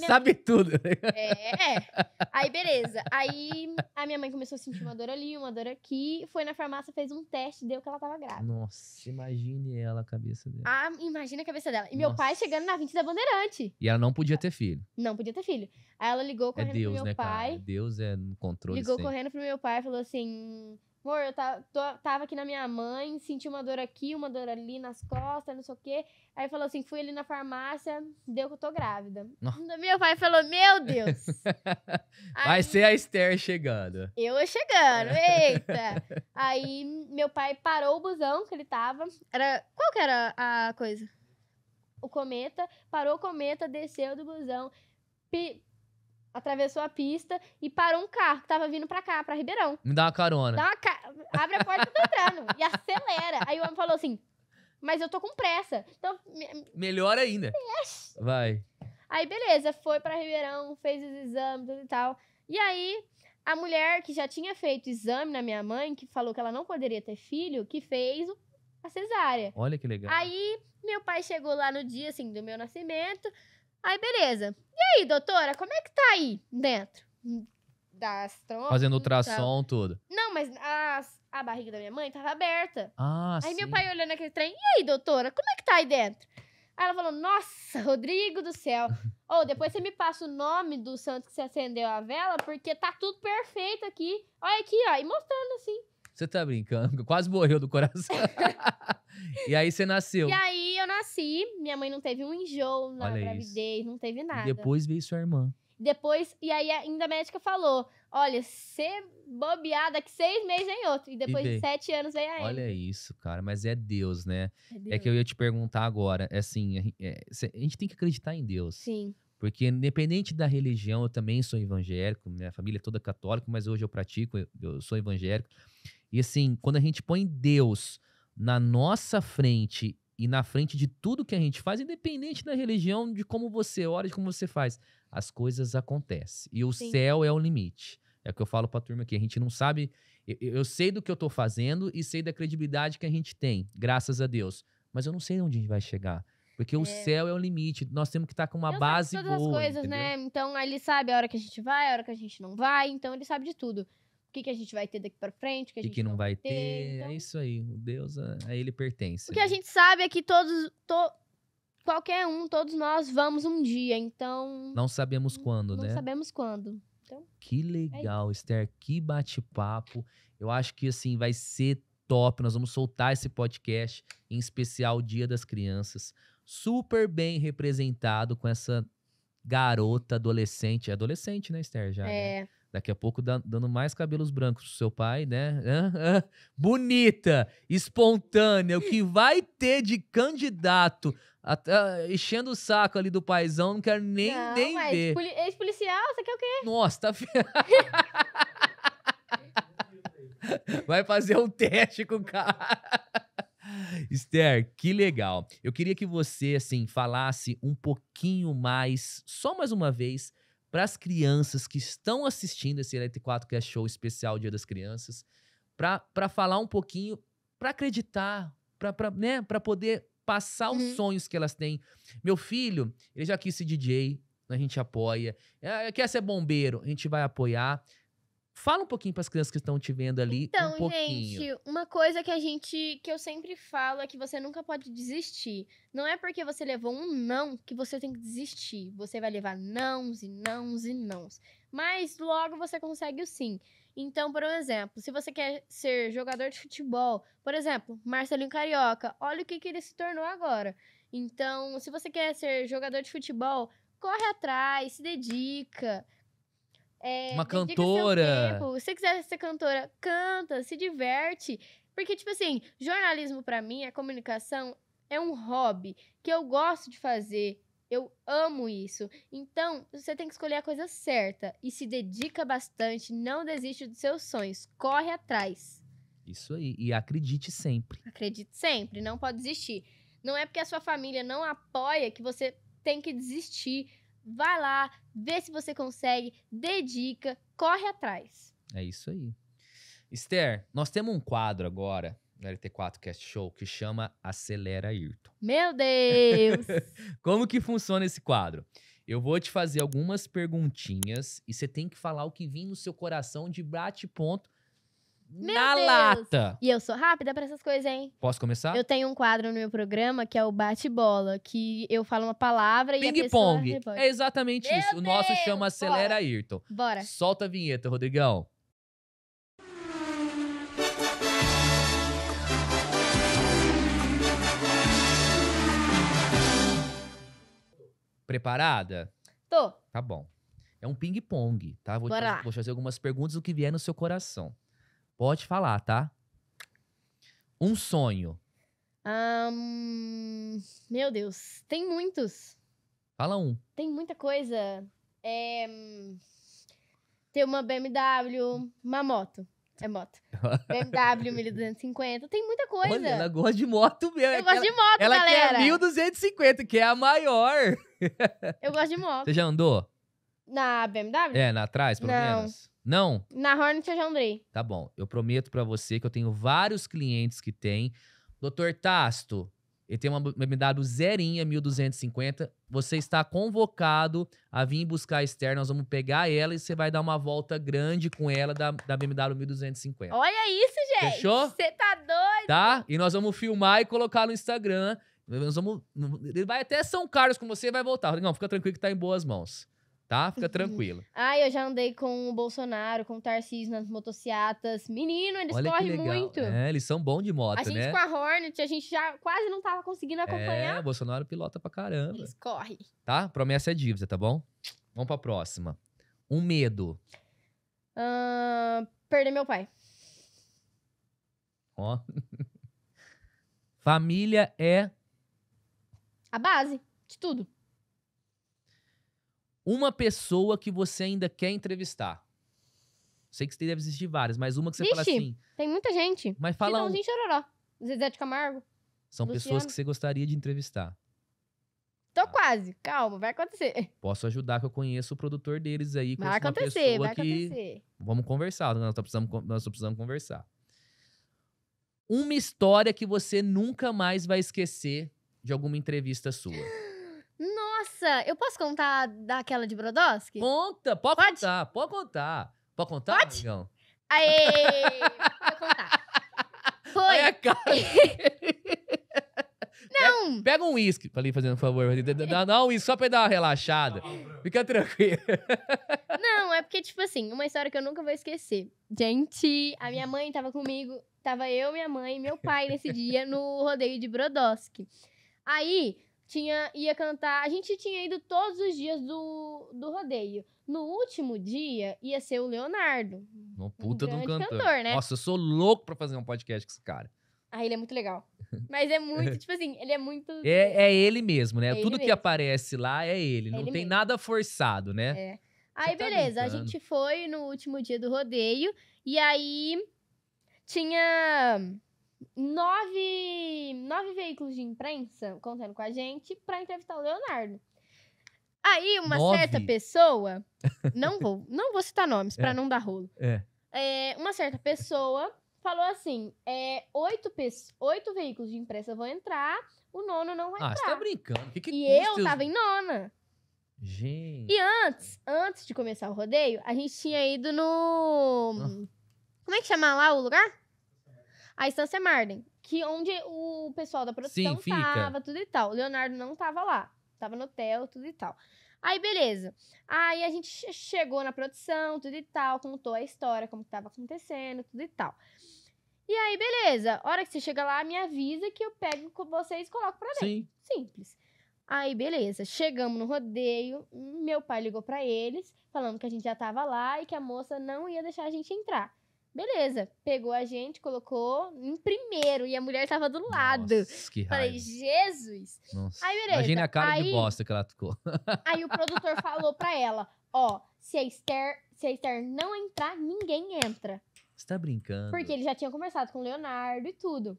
Sabe tudo. Né? É, é. Aí, beleza. Aí a minha mãe começou a sentir uma dor ali, uma dor aqui. Foi na farmácia, fez um teste, deu que ela tava grávida. Nossa, imagine ela, a cabeça dela. Ah, imagina a cabeça dela. E Nossa. meu pai chegando na 20 da Bandeirante. E ela não podia ter filho. Não podia ter filho. Aí ela ligou é correndo é Deus, pro meu né, pai. Cara? Deus é no controle. Ligou sempre. correndo pro meu pai e falou assim: Amor, eu tá, tava aqui na minha mãe, senti uma dor aqui, uma dor ali nas costas, não sei o quê. Aí falou assim: fui ali na farmácia, deu que eu tô grávida. Meu pai falou: Meu Deus! [LAUGHS] Aí, Vai ser a Esther chegando. Eu chegando, eita! Aí meu pai parou o busão que ele tava. Era, qual que era a coisa? O cometa. Parou o cometa, desceu do busão. Pi atravessou a pista e parou um carro que tava vindo pra cá, pra Ribeirão. Me dá uma carona. Dá uma ca... Abre a porta do entrando. e acelera. Aí o homem falou assim: Mas eu tô com pressa. Então. Me... Melhor ainda. Yes. Vai. Aí, beleza, foi pra Ribeirão, fez os exames tudo e tal. E aí, a mulher que já tinha feito exame na minha mãe, que falou que ela não poderia ter filho, que fez a cesárea. Olha que legal. Aí, meu pai chegou lá no dia, assim, do meu nascimento. Aí, beleza. E aí, doutora, como é que tá aí dentro? Das trompas. Fazendo ultrassom, tudo. Não, mas as, a barriga da minha mãe tava aberta. Ah, aí sim. Aí meu pai olhando aquele trem, e aí, doutora, como é que tá aí dentro? Aí ela falou, nossa, Rodrigo do céu. [LAUGHS] Ou oh, depois você me passa o nome do santo que você acendeu a vela, porque tá tudo perfeito aqui. Olha aqui, ó, e mostrando assim. Você tá brincando? [LAUGHS] Quase morreu do coração. [LAUGHS] e aí você nasceu. E aí eu nasci, minha mãe não teve um enjoo na Olha gravidez, isso. não teve nada. E depois veio sua irmã. Depois, e aí ainda a médica falou: olha, você bobeada que seis meses em outro. E depois e de sete anos vem a Olha isso, cara, mas é Deus, né? É, Deus. é que eu ia te perguntar agora, é assim, é, a gente tem que acreditar em Deus. Sim. Porque independente da religião, eu também sou evangélico, minha família é toda católica, mas hoje eu pratico, eu sou evangélico. E assim, quando a gente põe Deus na nossa frente e na frente de tudo que a gente faz, independente da religião, de como você ora, de como você faz, as coisas acontecem. E o Sim. céu é o limite. É o que eu falo pra turma aqui. A gente não sabe. Eu, eu, sei do que eu tô fazendo e sei da credibilidade que a gente tem, graças a Deus. Mas eu não sei onde a gente vai chegar. Porque é. o céu é o limite. Nós temos que estar tá com uma Deus base sabe todas boa. Todas as coisas, né? entendeu? né? Então ele sabe a hora que a gente vai, a hora que a gente não vai. Então ele sabe de tudo o que, que a gente vai ter daqui para frente, o que a gente que não, vai ter. ter é então... É isso aí, o Deus a, a, ele pertence. O que a gente sabe é que todos, to... qualquer um, todos nós vamos um dia, então... Não sabemos quando, não né? Não sabemos quando. Então, que é legal, é Esther, que bate-papo. Eu acho que, assim, vai ser top, nós vamos soltar esse podcast, em especial Dia das Crianças, super bem representado com essa garota adolescente, adolescente, né, Esther, já, né? É. Né? Daqui a pouco dando mais cabelos brancos pro seu pai, né? bonita, espontânea, o que vai ter de candidato até, ah, enchendo o saco ali do paizão, não quero nem, não, nem mas ver. Ex-policial, você quer o quê? Nossa, tá. [LAUGHS] vai fazer um teste com o cara. Esther, que legal. Eu queria que você, assim, falasse um pouquinho mais, só mais uma vez, para as crianças que estão assistindo esse Elite 4 é Show especial Dia das Crianças, para falar um pouquinho, para acreditar, para né, poder passar os uhum. sonhos que elas têm. Meu filho, ele já quis ser DJ, a gente apoia. É, quer ser bombeiro, a gente vai apoiar. Fala um pouquinho para as crianças que estão te vendo ali. Então, um pouquinho. gente, uma coisa que a gente que eu sempre falo é que você nunca pode desistir. Não é porque você levou um não que você tem que desistir. Você vai levar nãos e nãos e nãos. Mas logo você consegue o sim. Então, por exemplo, se você quer ser jogador de futebol, por exemplo, Marcelinho Carioca, olha o que, que ele se tornou agora. Então, se você quer ser jogador de futebol, corre atrás, se dedica. É, uma cantora. Tempo. Se você quiser ser cantora, canta, se diverte. Porque, tipo assim, jornalismo para mim, a é comunicação é um hobby que eu gosto de fazer. Eu amo isso. Então, você tem que escolher a coisa certa e se dedica bastante, não desiste dos seus sonhos, corre atrás. Isso aí, e acredite sempre. Acredite sempre, não pode desistir. Não é porque a sua família não apoia que você tem que desistir. Vai lá, vê se você consegue, dedica, corre atrás. É isso aí. Esther, nós temos um quadro agora no LT4 Cast Show que chama Acelera Ayrton. Meu Deus! [LAUGHS] Como que funciona esse quadro? Eu vou te fazer algumas perguntinhas e você tem que falar o que vem no seu coração de bate-ponto meu na Deus. lata. E eu sou rápida para essas coisas, hein? Posso começar? Eu tenho um quadro no meu programa que é o bate-bola, que eu falo uma palavra Ping e a pessoa... Ping pong. É exatamente meu isso. Deus. O nosso chama Acelera Bora. Ayrton. Bora. Solta a vinheta, Rodrigão. Preparada? Tô. Tá bom. É um ping-pong, tá? Vou, Bora te, lá. vou te fazer algumas perguntas do que vier no seu coração. Pode falar, tá? Um sonho. Um, meu Deus, tem muitos. Fala um. Tem muita coisa. É, ter uma BMW, uma moto. É moto. [LAUGHS] BMW 1250, tem muita coisa. Olha, ela gosta de moto mesmo. Eu é gosto de moto, ela galera. Ela quer 1250, que é a maior. Eu gosto de moto. Você já andou? Na BMW? É, na trás, pelo Não. menos. Não? Na Hornet eu já andei. Tá bom. Eu prometo para você que eu tenho vários clientes que têm. Doutor Tasto, Ele tem uma BMW zerinha, 1250. Você está convocado a vir buscar a Esther. Nós vamos pegar ela e você vai dar uma volta grande com ela da, da BMW 1250. Olha isso, gente! Fechou? Você tá doido! Tá? E nós vamos filmar e colocar no Instagram. Nós vamos... Ele vai até São Carlos com você e vai voltar. Não, fica tranquilo que tá em boas mãos tá? Fica uhum. tranquila. ah, eu já andei com o Bolsonaro, com o Tarcísio nas motocicletas. Menino, eles Olha correm muito. É, eles são bons de moto, né? A gente né? com a Hornet, a gente já quase não tava conseguindo acompanhar. É, o Bolsonaro pilota pra caramba. Eles correm. Tá? Promessa é dívida, tá bom? Vamos pra próxima. Um medo. Uh, perder meu pai. Ó. [LAUGHS] Família é... A base de tudo. Uma pessoa que você ainda quer entrevistar. Sei que deve existir várias, mas uma que você fala assim. Tem muita gente. Mas fala. um... Chororó. Zezé de Camargo. São Luciano. pessoas que você gostaria de entrevistar. Tô ah. quase, calma, vai acontecer. Posso ajudar que eu conheço o produtor deles aí. Vai acontecer, vai que... acontecer. Vamos conversar, nós só, precisamos, nós só precisamos conversar. Uma história que você nunca mais vai esquecer de alguma entrevista sua. Nossa, eu posso contar daquela de Brodowski? Conta, pode, pode? contar, pode contar. Pode contar, pode? amigão? Aê! vou [LAUGHS] contar. Foi. a cara. [LAUGHS] Não. Pega, pega um uísque pra ali fazendo um favor. Dá, dá um uísque só pra dar uma relaxada. Fica tranquilo. [LAUGHS] Não, é porque, tipo assim, uma história que eu nunca vou esquecer. Gente, a minha mãe tava comigo. Tava eu, minha mãe e meu pai nesse dia no rodeio de Brodowski. Aí, tinha ia cantar. A gente tinha ido todos os dias do, do rodeio. No último dia ia ser o Leonardo. Uma puta um de um cantor. cantor. né? Nossa, eu sou louco pra fazer um podcast com esse cara. Ah, ele é muito legal. [LAUGHS] Mas é muito, tipo assim, ele é muito. É, é ele mesmo, né? É Tudo que mesmo. aparece lá é ele. É não ele tem mesmo. nada forçado, né? É. Aí, tá beleza, brincando. a gente foi no último dia do rodeio. E aí tinha nove, nove veículos de imprensa contando com a gente para entrevistar o Leonardo. Aí, uma nove. certa pessoa. Não vou, não vou citar nomes para é. não dar rolo. É. é. uma certa pessoa falou assim: é, oito, oito veículos de imprensa vão entrar, o nono não vai ah, entrar. Ah, você tá brincando. Que que e eu teus... tava em nona. Gente. E antes, antes de começar o rodeio, a gente tinha ido no. Ah. Como é que chama lá o lugar? a Estância Marden, que onde o pessoal da produção Sim, tava, tudo e tal. O Leonardo não tava lá, tava no hotel, tudo e tal. Aí, beleza. Aí a gente chegou na produção, tudo e tal, contou a história, como que tava acontecendo, tudo e tal. E aí, beleza. Hora que você chega lá, me avisa que eu pego vocês e coloco pra dentro. Sim. Simples. Aí, beleza. Chegamos no rodeio, meu pai ligou para eles, falando que a gente já tava lá e que a moça não ia deixar a gente entrar. Beleza, pegou a gente, colocou em primeiro e a mulher tava do lado. Nossa, que raiva. Falei, Jesus. Nossa. Aí, beleza. Imagina a cara aí, de bosta que ela ficou. [LAUGHS] Aí o produtor falou pra ela: Ó, se a Esther, se a Esther não entrar, ninguém entra. Você tá brincando? Porque ele já tinha conversado com o Leonardo e tudo.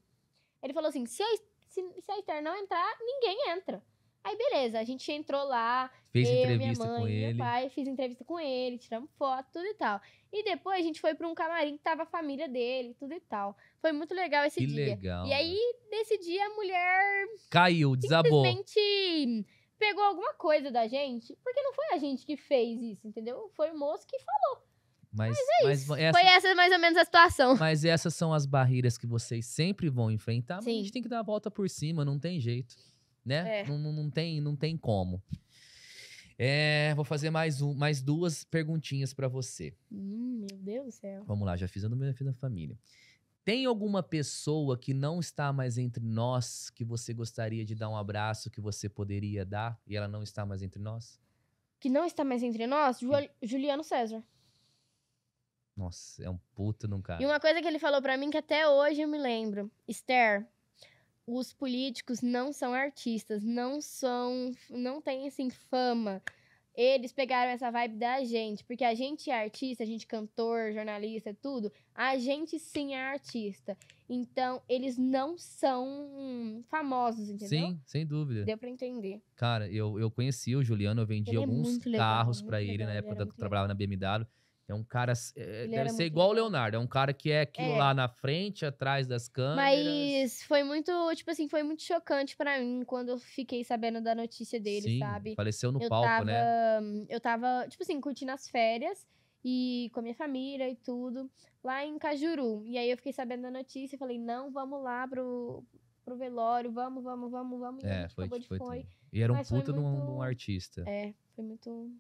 Ele falou assim: se a, se, se a Esther não entrar, ninguém entra. Aí beleza, a gente entrou lá, Fez eu, entrevista minha mãe, com meu ele. pai, fiz entrevista com ele, tiramos foto, tudo e tal. E depois a gente foi para um camarim que tava a família dele, tudo e tal. Foi muito legal esse que dia. Legal. E aí, nesse dia, a mulher. Caiu, desabou. Simplesmente pegou alguma coisa da gente, porque não foi a gente que fez isso, entendeu? Foi o moço que falou. Mas, mas, é mas é essa, foi essa mais ou menos a situação. Mas essas são as barreiras que vocês sempre vão enfrentar. Sim. Mas a gente tem que dar a volta por cima, não tem jeito né? É. Não, não, não, tem, não tem como. É, vou fazer mais, um, mais duas perguntinhas para você. Hum, meu Deus do céu. Vamos lá, já fiz a do meu filho da família. Tem alguma pessoa que não está mais entre nós que você gostaria de dar um abraço que você poderia dar e ela não está mais entre nós? Que não está mais entre nós? Ju Sim. Hum. Juliano César. Nossa, é um puto num cara. E uma coisa que ele falou para mim que até hoje eu me lembro. Esther, os políticos não são artistas, não são, não têm assim fama. Eles pegaram essa vibe da gente, porque a gente é artista, a gente é cantor, jornalista, é tudo. A gente sim é artista. Então, eles não são famosos, entendeu? Sim, sem dúvida. Deu para entender. Cara, eu, eu conheci o Juliano, eu vendi ele é alguns é carros para ele legal, na época que eu trabalhava legal. na BMW. É um cara. É, deve ser igual o Leonardo. É um cara que é aquilo é. lá na frente, atrás das câmeras. Mas foi muito, tipo assim, foi muito chocante para mim quando eu fiquei sabendo da notícia dele, Sim, sabe? Faleceu no eu palco, tava, né? Eu tava, tipo assim, curtindo as férias e com a minha família e tudo, lá em Cajuru. E aí eu fiquei sabendo da notícia e falei, não, vamos lá pro, pro velório, vamos, vamos, vamos, vamos. É, foi, foi, foi, E era um puta de um, artista. É, foi muito.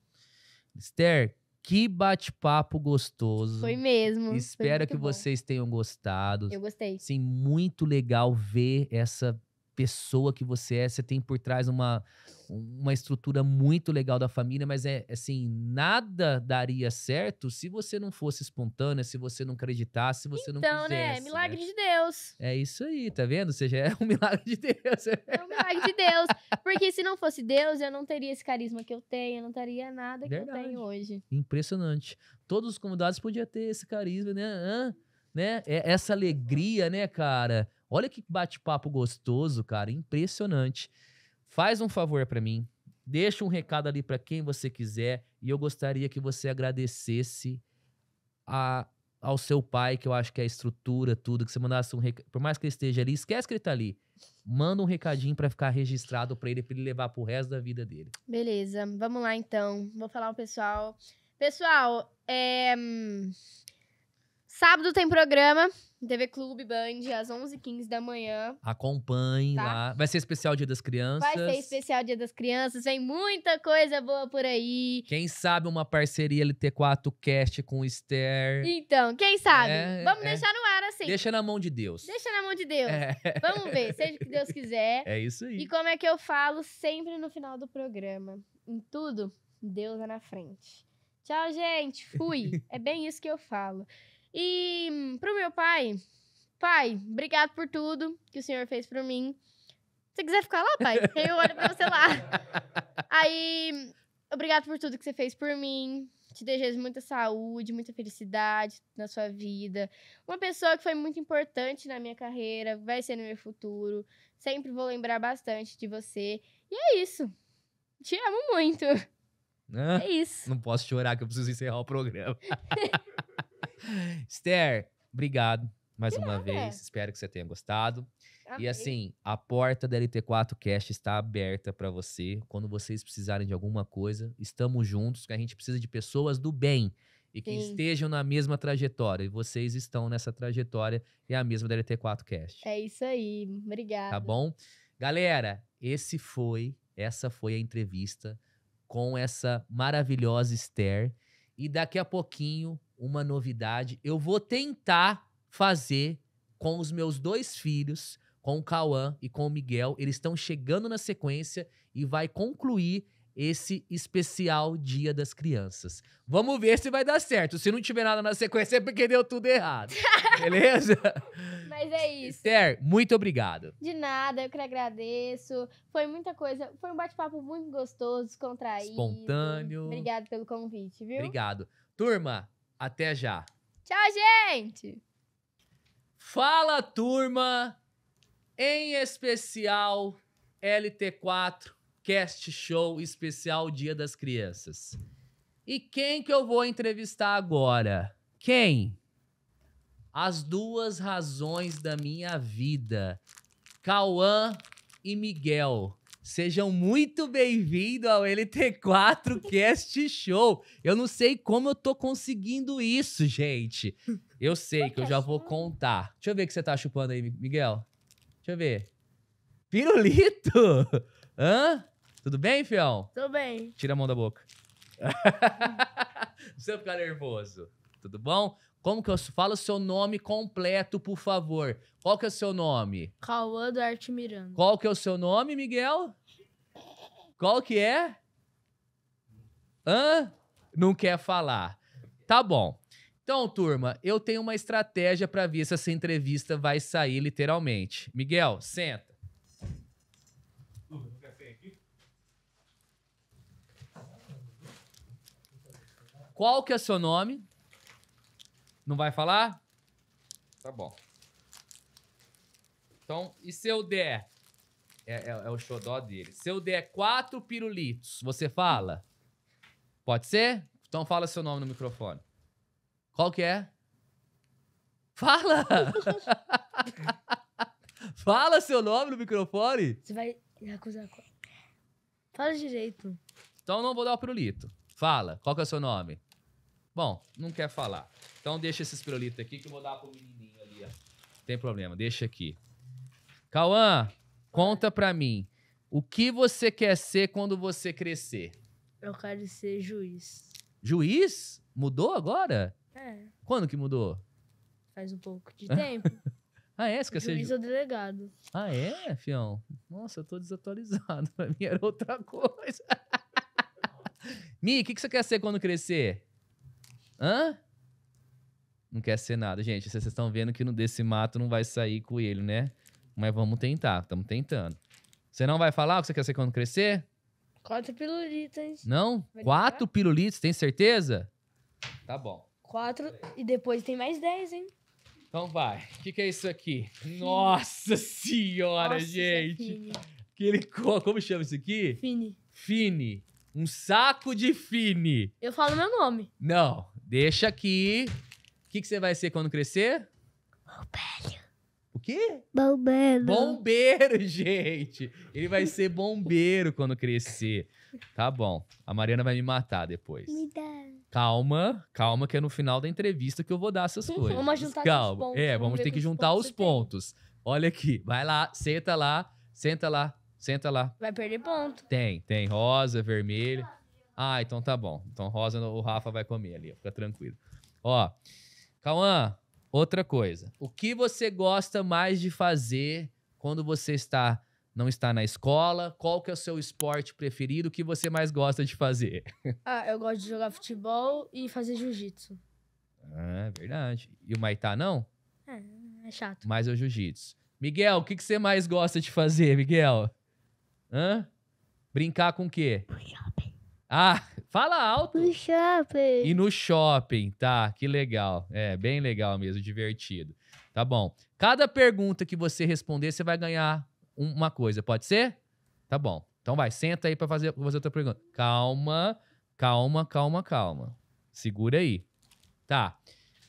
Esther, que bate-papo gostoso. Foi mesmo. Espero foi que bom. vocês tenham gostado. Eu gostei. Sim, muito legal ver essa pessoa que você é. Você tem por trás uma, uma estrutura muito legal da família, mas é assim, nada daria certo se você não fosse espontânea, se você não acreditasse, se você então, não quisesse. Então, né? né? Milagre né? de Deus. É isso aí, tá vendo? você já é um [LAUGHS] milagre de Deus. É um milagre de Deus. Porque se não fosse Deus, eu não teria esse carisma que eu tenho, eu não teria nada que Verdade. eu tenho hoje. Impressionante. Todos os convidados podiam ter esse carisma, né? Hã? né? É essa alegria, né, cara? Olha que bate-papo gostoso, cara. Impressionante. Faz um favor para mim, deixa um recado ali para quem você quiser e eu gostaria que você agradecesse a, ao seu pai, que eu acho que é a estrutura, tudo, que você mandasse um recado, por mais que ele esteja ali, esquece que ele tá ali. Manda um recadinho para ficar registrado para ele, para ele levar pro resto da vida dele. Beleza, vamos lá então. Vou falar o pessoal. Pessoal, é... Hum, Sábado tem programa. TV Clube Band, às 11h15 da manhã. Acompanhe tá? lá. Vai ser especial Dia das Crianças. Vai ser especial Dia das Crianças. Vem muita coisa boa por aí. Quem sabe uma parceria LT4 Cast com o Esther. Então, quem sabe? É, Vamos é. deixar no ar assim. Deixa na mão de Deus. Deixa na mão de Deus. É. Vamos ver, seja o que Deus quiser. [LAUGHS] É isso aí. E como é que eu falo sempre no final do programa? Em tudo, Deus é na frente. Tchau, gente. Fui. [LAUGHS] é bem isso que eu falo. E pro meu pai, pai, obrigado por tudo que o senhor fez por mim. Se você quiser ficar lá, pai, [LAUGHS] eu olho pra você lá. Aí, obrigado por tudo que você fez por mim. Te desejo muita saúde, muita felicidade na sua vida. Uma pessoa que foi muito importante na minha carreira, vai ser no meu futuro. Sempre vou lembrar bastante de você. E é isso. Te amo muito. Ah, é isso. Não posso chorar que eu preciso encerrar o programa. [LAUGHS] Esther, obrigado mais uma nada. vez. Espero que você tenha gostado. Amei. E assim, a porta da LT4 Cast está aberta para você. Quando vocês precisarem de alguma coisa, estamos juntos, que a gente precisa de pessoas do bem e Sim. que estejam na mesma trajetória. E vocês estão nessa trajetória, é a mesma da LT4 Cast. É isso aí. Tá Obrigada. Tá bom? Galera, esse foi, essa foi a entrevista com essa maravilhosa Esther. E daqui a pouquinho uma novidade. Eu vou tentar fazer com os meus dois filhos, com o Cauã e com o Miguel. Eles estão chegando na sequência e vai concluir esse especial Dia das Crianças. Vamos ver se vai dar certo. Se não tiver nada na sequência, é porque deu tudo errado. [LAUGHS] beleza? Mas é isso. Ter, muito obrigado. De nada, eu que agradeço. Foi muita coisa. Foi um bate-papo muito gostoso, descontraído. Espontâneo. Obrigado pelo convite, viu? Obrigado. Turma, até já. Tchau, gente! Fala, turma! Em especial LT4 Cast Show Especial Dia das Crianças. E quem que eu vou entrevistar agora? Quem? As duas razões da minha vida, Cauã e Miguel. Sejam muito bem-vindos ao LT4 Cast Show. Eu não sei como eu tô conseguindo isso, gente. Eu sei que eu já vou contar. Deixa eu ver o que você tá chupando aí, Miguel. Deixa eu ver. Pirulito! [LAUGHS] Hã? Tudo bem, fião? Tudo bem. Tira a mão da boca. [LAUGHS] não precisa ficar nervoso tudo bom? Como que eu falo o seu nome completo, por favor? Qual que é o seu nome? Cauã Duarte Miranda. Qual que é o seu nome, Miguel? Qual que é? Hã? Não quer falar. Tá bom. Então, turma, eu tenho uma estratégia para ver se essa entrevista vai sair literalmente. Miguel, senta. Qual que é o seu nome? Não vai falar? Tá bom. Então, e se eu der... É, é, é o xodó dele. Se eu der quatro pirulitos, você fala? Pode ser? Então fala seu nome no microfone. Qual que é? Fala! [LAUGHS] fala seu nome no microfone. Você vai acusar... Fala direito. Então não vou dar o pirulito. Fala, qual que é o seu nome? Bom, não quer falar. Então deixa esses pirulitos aqui que eu vou dar pro menininho ali, ó. Não tem problema, deixa aqui. Cauã, conta pra mim. O que você quer ser quando você crescer? Eu quero ser juiz. Juiz? Mudou agora? É. Quando que mudou? Faz um pouco de [LAUGHS] tempo. ah, é? Você quer juiz ser ju... ou delegado. Ah, é, fião? Nossa, eu tô desatualizado. [LAUGHS] Pra mim era outra coisa. [LAUGHS] Mi, o que, que você quer ser quando crescer? Hã? Não quer ser nada. Gente, vocês estão vendo que no desse mato não vai sair coelho, né? Mas vamos tentar, estamos tentando. Você não vai falar o que você quer ser quando crescer? Quatro pirulitas. Não? Vai Quatro ligar? pirulitas, tem certeza? Tá bom. Quatro e depois tem mais dez, hein? Então vai. O que, que, é isso aqui? Nossa senhora, Nossa, é gente! É Aquele, como chama isso aqui? Fini. Fini. Um saco de Fini. Eu falo meu nome. Não. Deixa aqui. O que, que você vai ser quando crescer? Bombeiro. O quê? Bombeiro. Bombeiro, [LAUGHS] gente. Ele vai ser bombeiro quando crescer. Tá bom. A Mariana vai me matar depois. Me dá. Calma, calma, que é no final da entrevista que eu vou dar essas coisas. Vamos juntar calma. os pontos. É, vamos ter que juntar os pontos. Tem. Olha aqui. Vai lá, senta lá, senta lá, senta lá. Vai perder ponto. Tem, tem rosa, vermelho. Ah, então tá bom. Então rosa o Rafa vai comer ali, fica tranquilo. Ó, Cauã, outra coisa. O que você gosta mais de fazer quando você está não está na escola? Qual que é o seu esporte preferido? O que você mais gosta de fazer? [LAUGHS] Ah, eu gosto de jogar futebol e fazer jiu-jitsu. Ah, verdade. E o Maitá não? É, é chato. Mas é o jiu-jitsu. Miguel, o que, que você mais gosta de fazer, Miguel? Hã? Brincar com o quê? Brincar ah, fala alto. No shopping. E no shopping, tá? Que legal. É, bem legal mesmo, divertido. Tá bom. Cada pergunta que você responder, você vai ganhar uma coisa, pode ser? Tá bom. Então vai, senta aí para fazer, fazer outra pergunta. Calma, calma, calma, calma. Segura aí. Tá.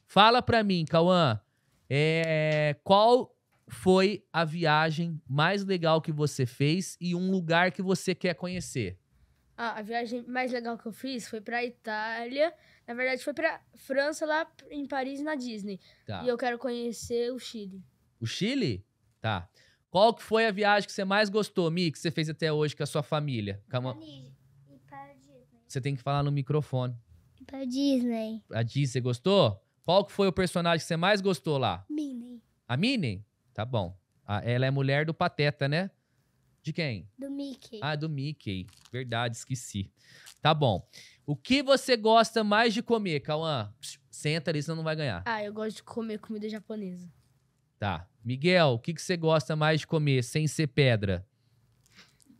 Fala pra mim, Cauã, é, qual foi a viagem mais legal que você fez e um lugar que você quer conhecer? Ah, a viagem mais legal que eu fiz foi pra Itália. Na verdade, foi pra França, lá em Paris, na Disney. Tá. E eu quero conhecer o Chile. O Chile? Tá. Qual que foi a viagem que você mais gostou, Mi, que você fez até hoje com a sua família? Calma. Você tem que falar no microfone. Pra Disney. A Disney, você gostou? Qual que foi o personagem que você mais gostou lá? Minnie. A Minnie? Tá bom. Ah, ela é mulher do Pateta, né? De quem? Do Mickey. Ah, do Mickey. Verdade, esqueci. Tá bom. O que você gosta mais de comer, Cauã? Senta ali, senão não vai ganhar. Ah, eu gosto de comer comida japonesa. Tá. Miguel, o que, que você gosta mais de comer sem ser pedra?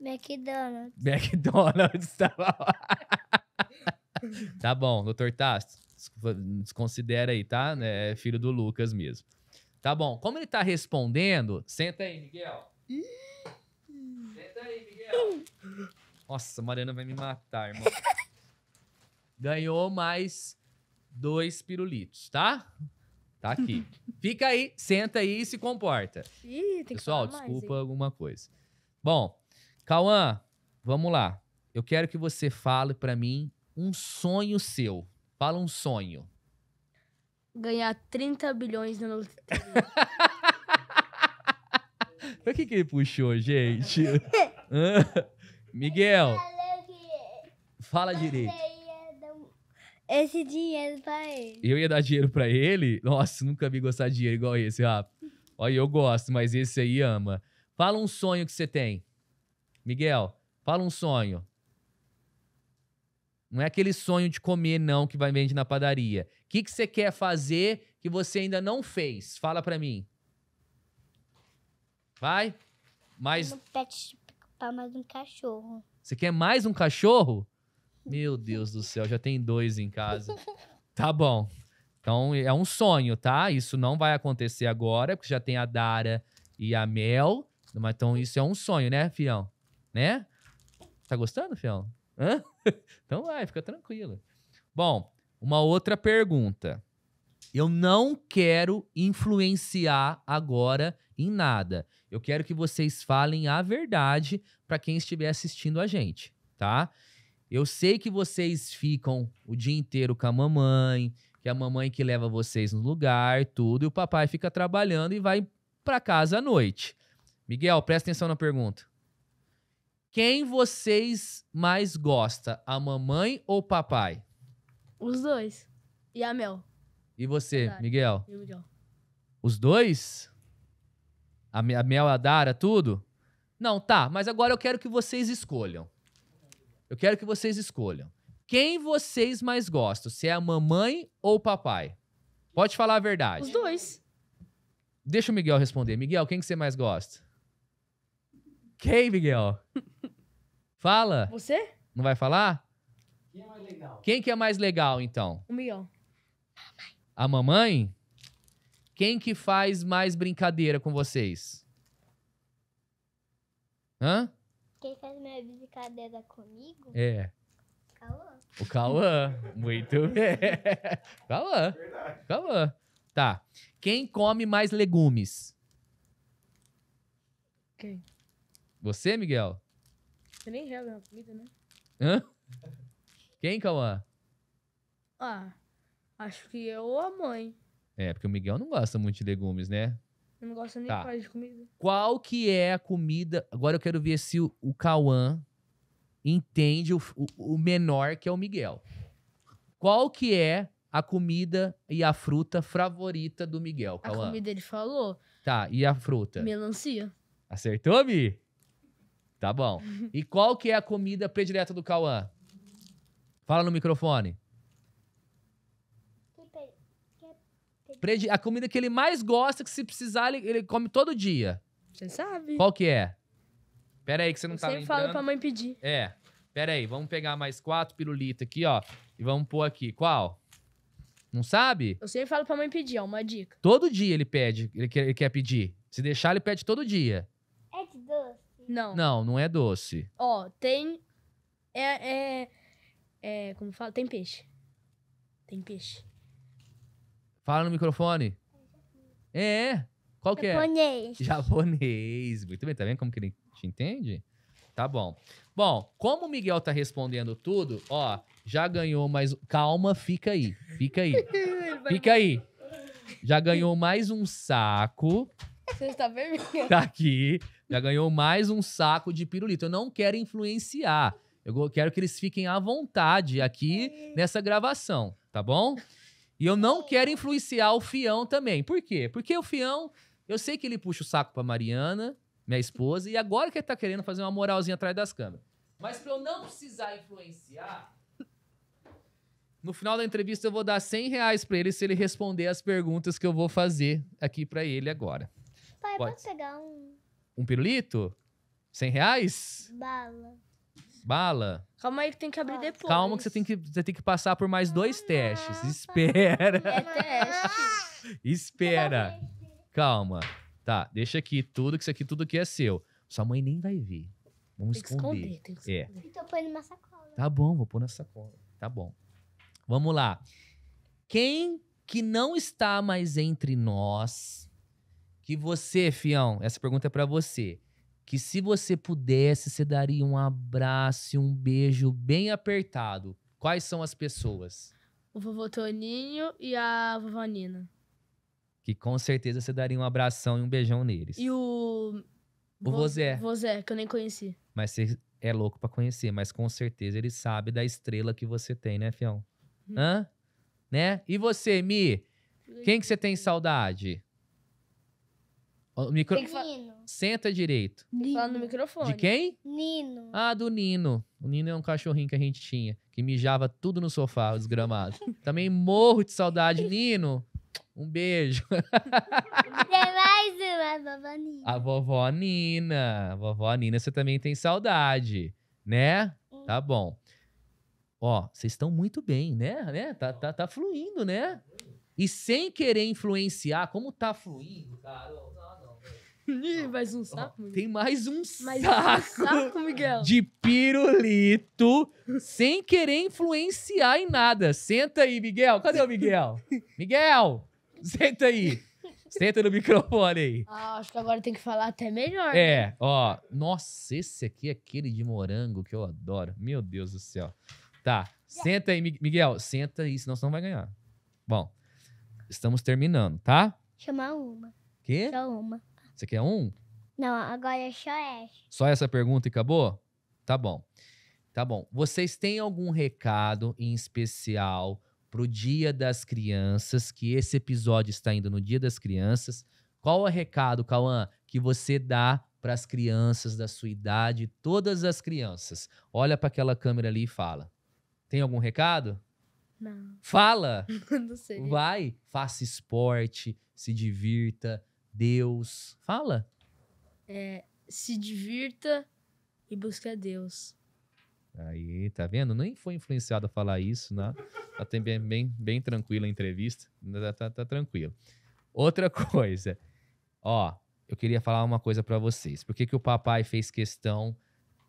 McDonald's. McDonald's, tá bom. [LAUGHS] tá bom, doutor Tasto. Desconsidera aí, tá? É filho do Lucas mesmo. Tá bom. Como ele tá respondendo, senta aí, Miguel. Ih! Tenta aí, Miguel. Nossa, Mariana vai me matar, irmão. Ganhou mais dois pirulitos, tá? Tá aqui. Fica aí, senta aí e se comporta. Ih, tem Pessoal, que falar desculpa mais, alguma coisa. Bom, Cauã, vamos lá. Eu quero que você fale para mim um sonho seu. Fala um sonho. Ganhar 30 bilhões na [LAUGHS] loteria. Pra que, que ele puxou, gente? [LAUGHS] Miguel, fala direito. Esse dinheiro pra ele. Eu ia dar dinheiro pra ele? Nossa, nunca vi gostar de dinheiro igual esse, rapaz. Olha, eu gosto, mas esse aí ama. Fala um sonho que você tem. Miguel, fala um sonho. Não é aquele sonho de comer, não, que vai vender na padaria. O que, que você quer fazer que você ainda não fez? Fala pra mim. Vai? Mais. Um pet para mais um cachorro. Você quer mais um cachorro? Meu Deus do céu, já tem dois em casa. [LAUGHS] Tá bom. Então é um sonho, tá? Isso não vai acontecer agora, porque já tem a Dara e a Mel. Mas então isso é um sonho, né, fião? Né? Tá gostando, fião? Hã? [LAUGHS] Então vai, fica tranquilo. Bom, uma outra pergunta. Eu não quero influenciar agora em nada. Eu quero que vocês falem a verdade para quem estiver assistindo a gente, tá? Eu sei que vocês ficam o dia inteiro com a mamãe, que é a mamãe que leva vocês no lugar, tudo, e o papai fica trabalhando e vai para casa à noite. Miguel, presta atenção na pergunta. Quem vocês mais gosta, a mamãe ou o papai? Os dois. E a Mel. E você, Miguel? E o Miguel. Os dois? A, a Mel, a Dara, tudo? Não, tá, mas agora eu quero que vocês escolham. Eu quero que vocês escolham. Quem vocês mais gostam? Se é a mamãe ou o papai? Pode falar a verdade. Os dois. Deixa o Miguel responder. Miguel, quem que você mais gosta? Quem, Miguel? [LAUGHS] Fala. Você? Não vai falar? Quem é mais legal? Quem que é mais legal, então? O Miguel. A mamãe. Quem que faz mais brincadeira com vocês? Hã? Quem faz mais brincadeira comigo? É. Cauã. O Cauã. Muito [LAUGHS] bem. Cauã. Verdade. Cauã. Tá. Quem come mais legumes? Quem? Você, Miguel? Você nem joga na comida, né? Hã? Quem, Cauã? Ah, acho que eu ou a mãe. É, porque o Miguel não gosta muito de legumes, né? Eu não gosto nem tá. de comida. Qual que é a comida? Agora eu quero ver se o, o Cauã entende o, o, o menor que é o Miguel. Qual que é a comida e a fruta favorita do Miguel, Cauã? A comida ele falou. Tá, e a fruta? Melancia. Acertou, Mi? Tá bom. e qual que é a comida predileta do Cauã? Fala no microfone. A comida que ele mais gosta, que se precisar, ele, ele come todo dia. Você sabe. Qual que é? Pera aí, que você não eu tá sempre lembrando. falo pra mãe pedir. É. Pera aí, vamos pegar mais quatro pirulitas aqui, ó. E vamos pôr aqui. Qual? Não sabe? Eu sempre falo pra mãe pedir, ó, uma dica. Todo dia ele pede, ele quer, ele quer pedir. Se deixar, ele pede todo dia. É de doce? Não. Não, não é doce. Ó, tem. É. é, é como fala? Tem peixe. Tem peixe. Fala no microfone. É, é, qual que é? Japonês. Japonês. Muito bem, tá vendo como que ele te entende? Tá bom. Bom, como o Miguel tá respondendo tudo, ó, já ganhou mais. Calma, fica aí. Fica aí. [LAUGHS] Fica aí. Já ganhou mais um saco. Você está bem, Tá aqui. Já ganhou mais um saco de pirulito. Eu não quero influenciar. Eu quero que eles fiquem à vontade aqui é. nessa gravação, tá bom? E eu não quero influenciar o Fião também. Por quê? Porque o Fião, eu sei que ele puxa o saco pra Mariana, minha esposa, e agora que ele tá querendo fazer uma moralzinha atrás das câmeras. Mas pra eu não precisar influenciar, no final da entrevista eu vou dar 100 reais pra ele se ele responder as perguntas que eu vou fazer aqui pra ele agora. Pai, Pode. posso pegar um... Um pirulito? 100 reais? Bala. Bala. Calma aí que tem que abrir depois. Calma que você tem que, você tem que passar por mais dois ah. testes. Espera. É teste. [LAUGHS] Espera. Calma. Tá, deixa aqui tudo, que isso aqui tudo aqui é seu. Sua mãe nem vai ver. Vamos tem esconder. esconder. Tem que esconder. É. Então põe numa sacola. Tá bom, vou pôr na sacola. Tá bom. Vamos lá. Quem que não está mais entre nós, que você, fião, essa pergunta é para você que se você pudesse, você daria um abraço e um beijo bem apertado. Quais são as pessoas? O vovô Toninho e a vovó Nina. Que com certeza você daria um abração e um beijão neles. E o. O Vozé. Vozé, que eu nem conheci. Mas você é louco para conhecer, mas com certeza ele sabe da estrela que você tem, né, fião? Hum. Hã? Né? E você, Mi? Quem que você tem saudade? O micro... Senta direito. Fala no microfone. De quem? Nino. Ah, do Nino. O Nino é um cachorrinho que a gente tinha, que mijava tudo no sofá, desgramado. [LAUGHS] Também morro de saudade, Nino. Um beijo. [LAUGHS] Tem mais uma, a vovó Nina. A vovó Nina. A vovó Nina, você também tem saudade, né? Hum. Tá bom. Ó, vocês estão muito bem, né? né? Tá, tá, tá fluindo, né? E sem querer influenciar, como tá fluindo, cara? mais um saco? Tem mais um mais saco, um saco Miguel. de pirulito sem querer influenciar em nada. Senta aí, Miguel. Cadê o Miguel? [LAUGHS] Miguel, senta aí. Senta no microfone aí. Ah, acho que agora tem que falar até melhor. É, né? ó. Nossa, esse aqui é aquele de morango que eu adoro. Meu Deus do céu. Tá, senta aí, Miguel. Senta aí, senão você não vai ganhar. Bom, estamos terminando, tá? Chamar uma. Quê? Chamar uma. Você quer um? Não, agora é só essa. Só essa pergunta e acabou? Tá bom. Tá bom. Vocês têm algum recado em especial pro Dia das Crianças, que esse episódio está indo no Dia das Crianças? Qual é o recado, Cauã, que você dá para as crianças da sua idade, todas as crianças? Olha para aquela câmera ali e fala. Tem algum recado? Não. Fala! [LAUGHS] Não sei. Vai, faça esporte, se divirta, Deus. Fala. É, se divirta e busque a Deus. Aí, tá vendo? Nem foi influenciado a falar isso, né? Tá bem, bem, bem tranquila a entrevista. Tá, tá, tá tranquilo. Outra [LAUGHS] coisa. Ó, eu queria falar uma coisa para vocês. Por que, que o papai fez questão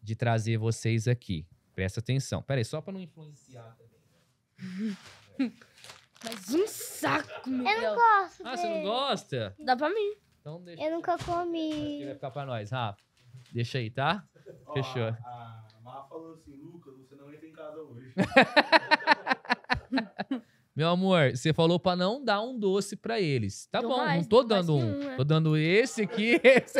de trazer vocês aqui? Presta atenção. Pera aí, só para não influenciar também. Né? [LAUGHS] Mas um saco, meu Eu não Deus. gosto. Ah, você não gosta? Dá pra mim. Então deixa. Eu nunca Aqui vai ficar pra nós, Rafa. Deixa aí, tá? Ó, Fechou. A, a Má falou assim, Lucas, você não entra em casa hoje. [LAUGHS] Meu amor, você falou pra não dar um doce pra eles. Tá bom, mais, não tô dando um. nenhum, né? Tô dando esse aqui, [LAUGHS] esse.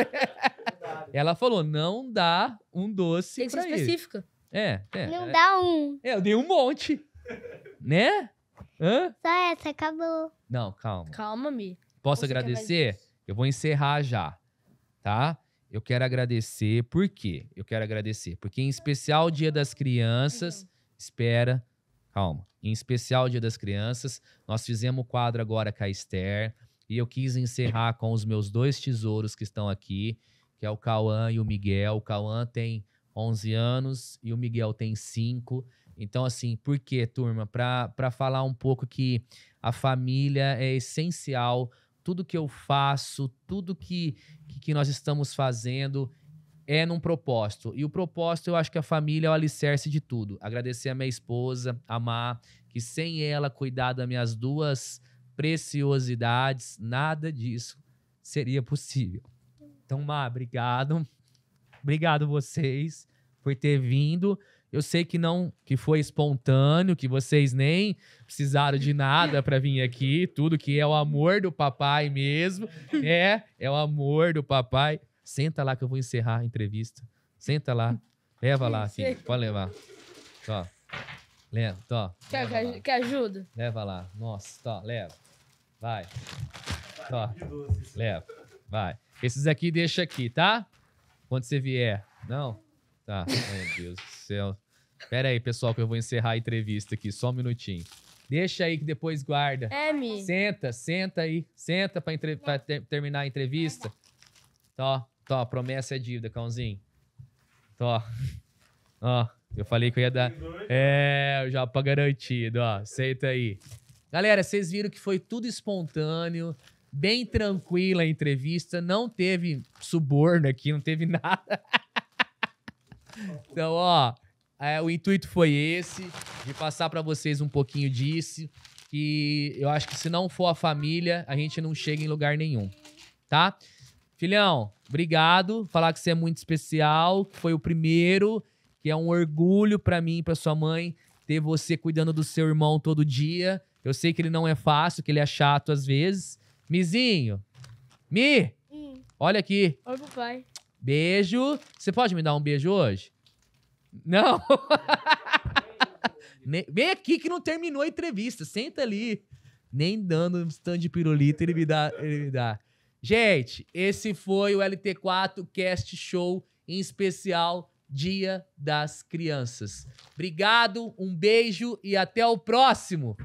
Ela falou, não dá um doce Tem que ser específica. É, é. Não dá um. É, eu dei um monte. [LAUGHS] Né? Hã? Só essa, acabou. Não, calma. Calma, Mi. Posso Você agradecer? Eu vou encerrar já, tá? Eu quero agradecer, por quê? Eu quero agradecer, porque em especial Dia das Crianças, uhum. espera, calma. Em especial Dia das Crianças, nós fizemos o quadro agora com a Esther, e eu quis encerrar com os meus dois tesouros que estão aqui, que é o Cauã e o Miguel. O Cauã tem 11 anos e o Miguel tem 5. Então, assim, por quê, turma? Para falar um pouco que a família é essencial, tudo que eu faço, tudo que, que, nós estamos fazendo é num propósito. E o propósito, eu acho que a família é o alicerce de tudo. Agradecer a minha esposa, a Má, que sem ela cuidar das minhas duas preciosidades, nada disso seria possível. Então, Má, obrigado. Obrigado vocês por ter vindo. Eu sei que não, que foi espontâneo, que vocês nem precisaram de nada para vir aqui, tudo que é o amor do papai mesmo, é, é o amor do papai. Senta lá que eu vou encerrar a entrevista. Senta lá. Leva lá, filho. Pode levar. Tó. Leva, tó. Quer, leva que, que ajuda? Leva lá. Nossa, tó, leva. Vai. Tó. Leva. Vai. Esses aqui deixa aqui, tá? Quando você vier. Não? Tá. Meu Deus do céu. Pera aí, pessoal, que eu vou encerrar a entrevista aqui, só um minutinho. Deixa aí que depois guarda. Emi. É, senta, senta aí. Senta pra, entre... pra ter... terminar a entrevista. Tó, tá, tó, tá, promessa é dívida, Cãozinho. Tó. Tá, ó, eu falei que eu ia dar. É, o japa garantido, ó. Aceita aí. Galera, vocês viram que foi tudo espontâneo, bem tranquila a entrevista, não teve suborno aqui, não teve [LAUGHS] nada. Então, ó, é, o intuito foi esse, de passar para vocês um pouquinho disso. E eu acho que se não for a família, a gente não chega em lugar nenhum, tá? Filhão, obrigado. Falar que você é muito especial, que foi o primeiro, que é um orgulho para mim e para sua mãe ter você cuidando do seu irmão todo dia. Eu sei que ele não é fácil, que ele é chato às vezes. Mizinho, Mi, hum. olha aqui. Oi, papai. Beijo. Você pode me dar um beijo hoje? Não! [LAUGHS] Vem aqui que não terminou a entrevista. Senta ali. Nem dando um stand de pirulito, ele me dá. Ele me dá. Gente, esse foi o LT4 Cast Show em especial Dia das Crianças. Obrigado, um beijo e até o próximo!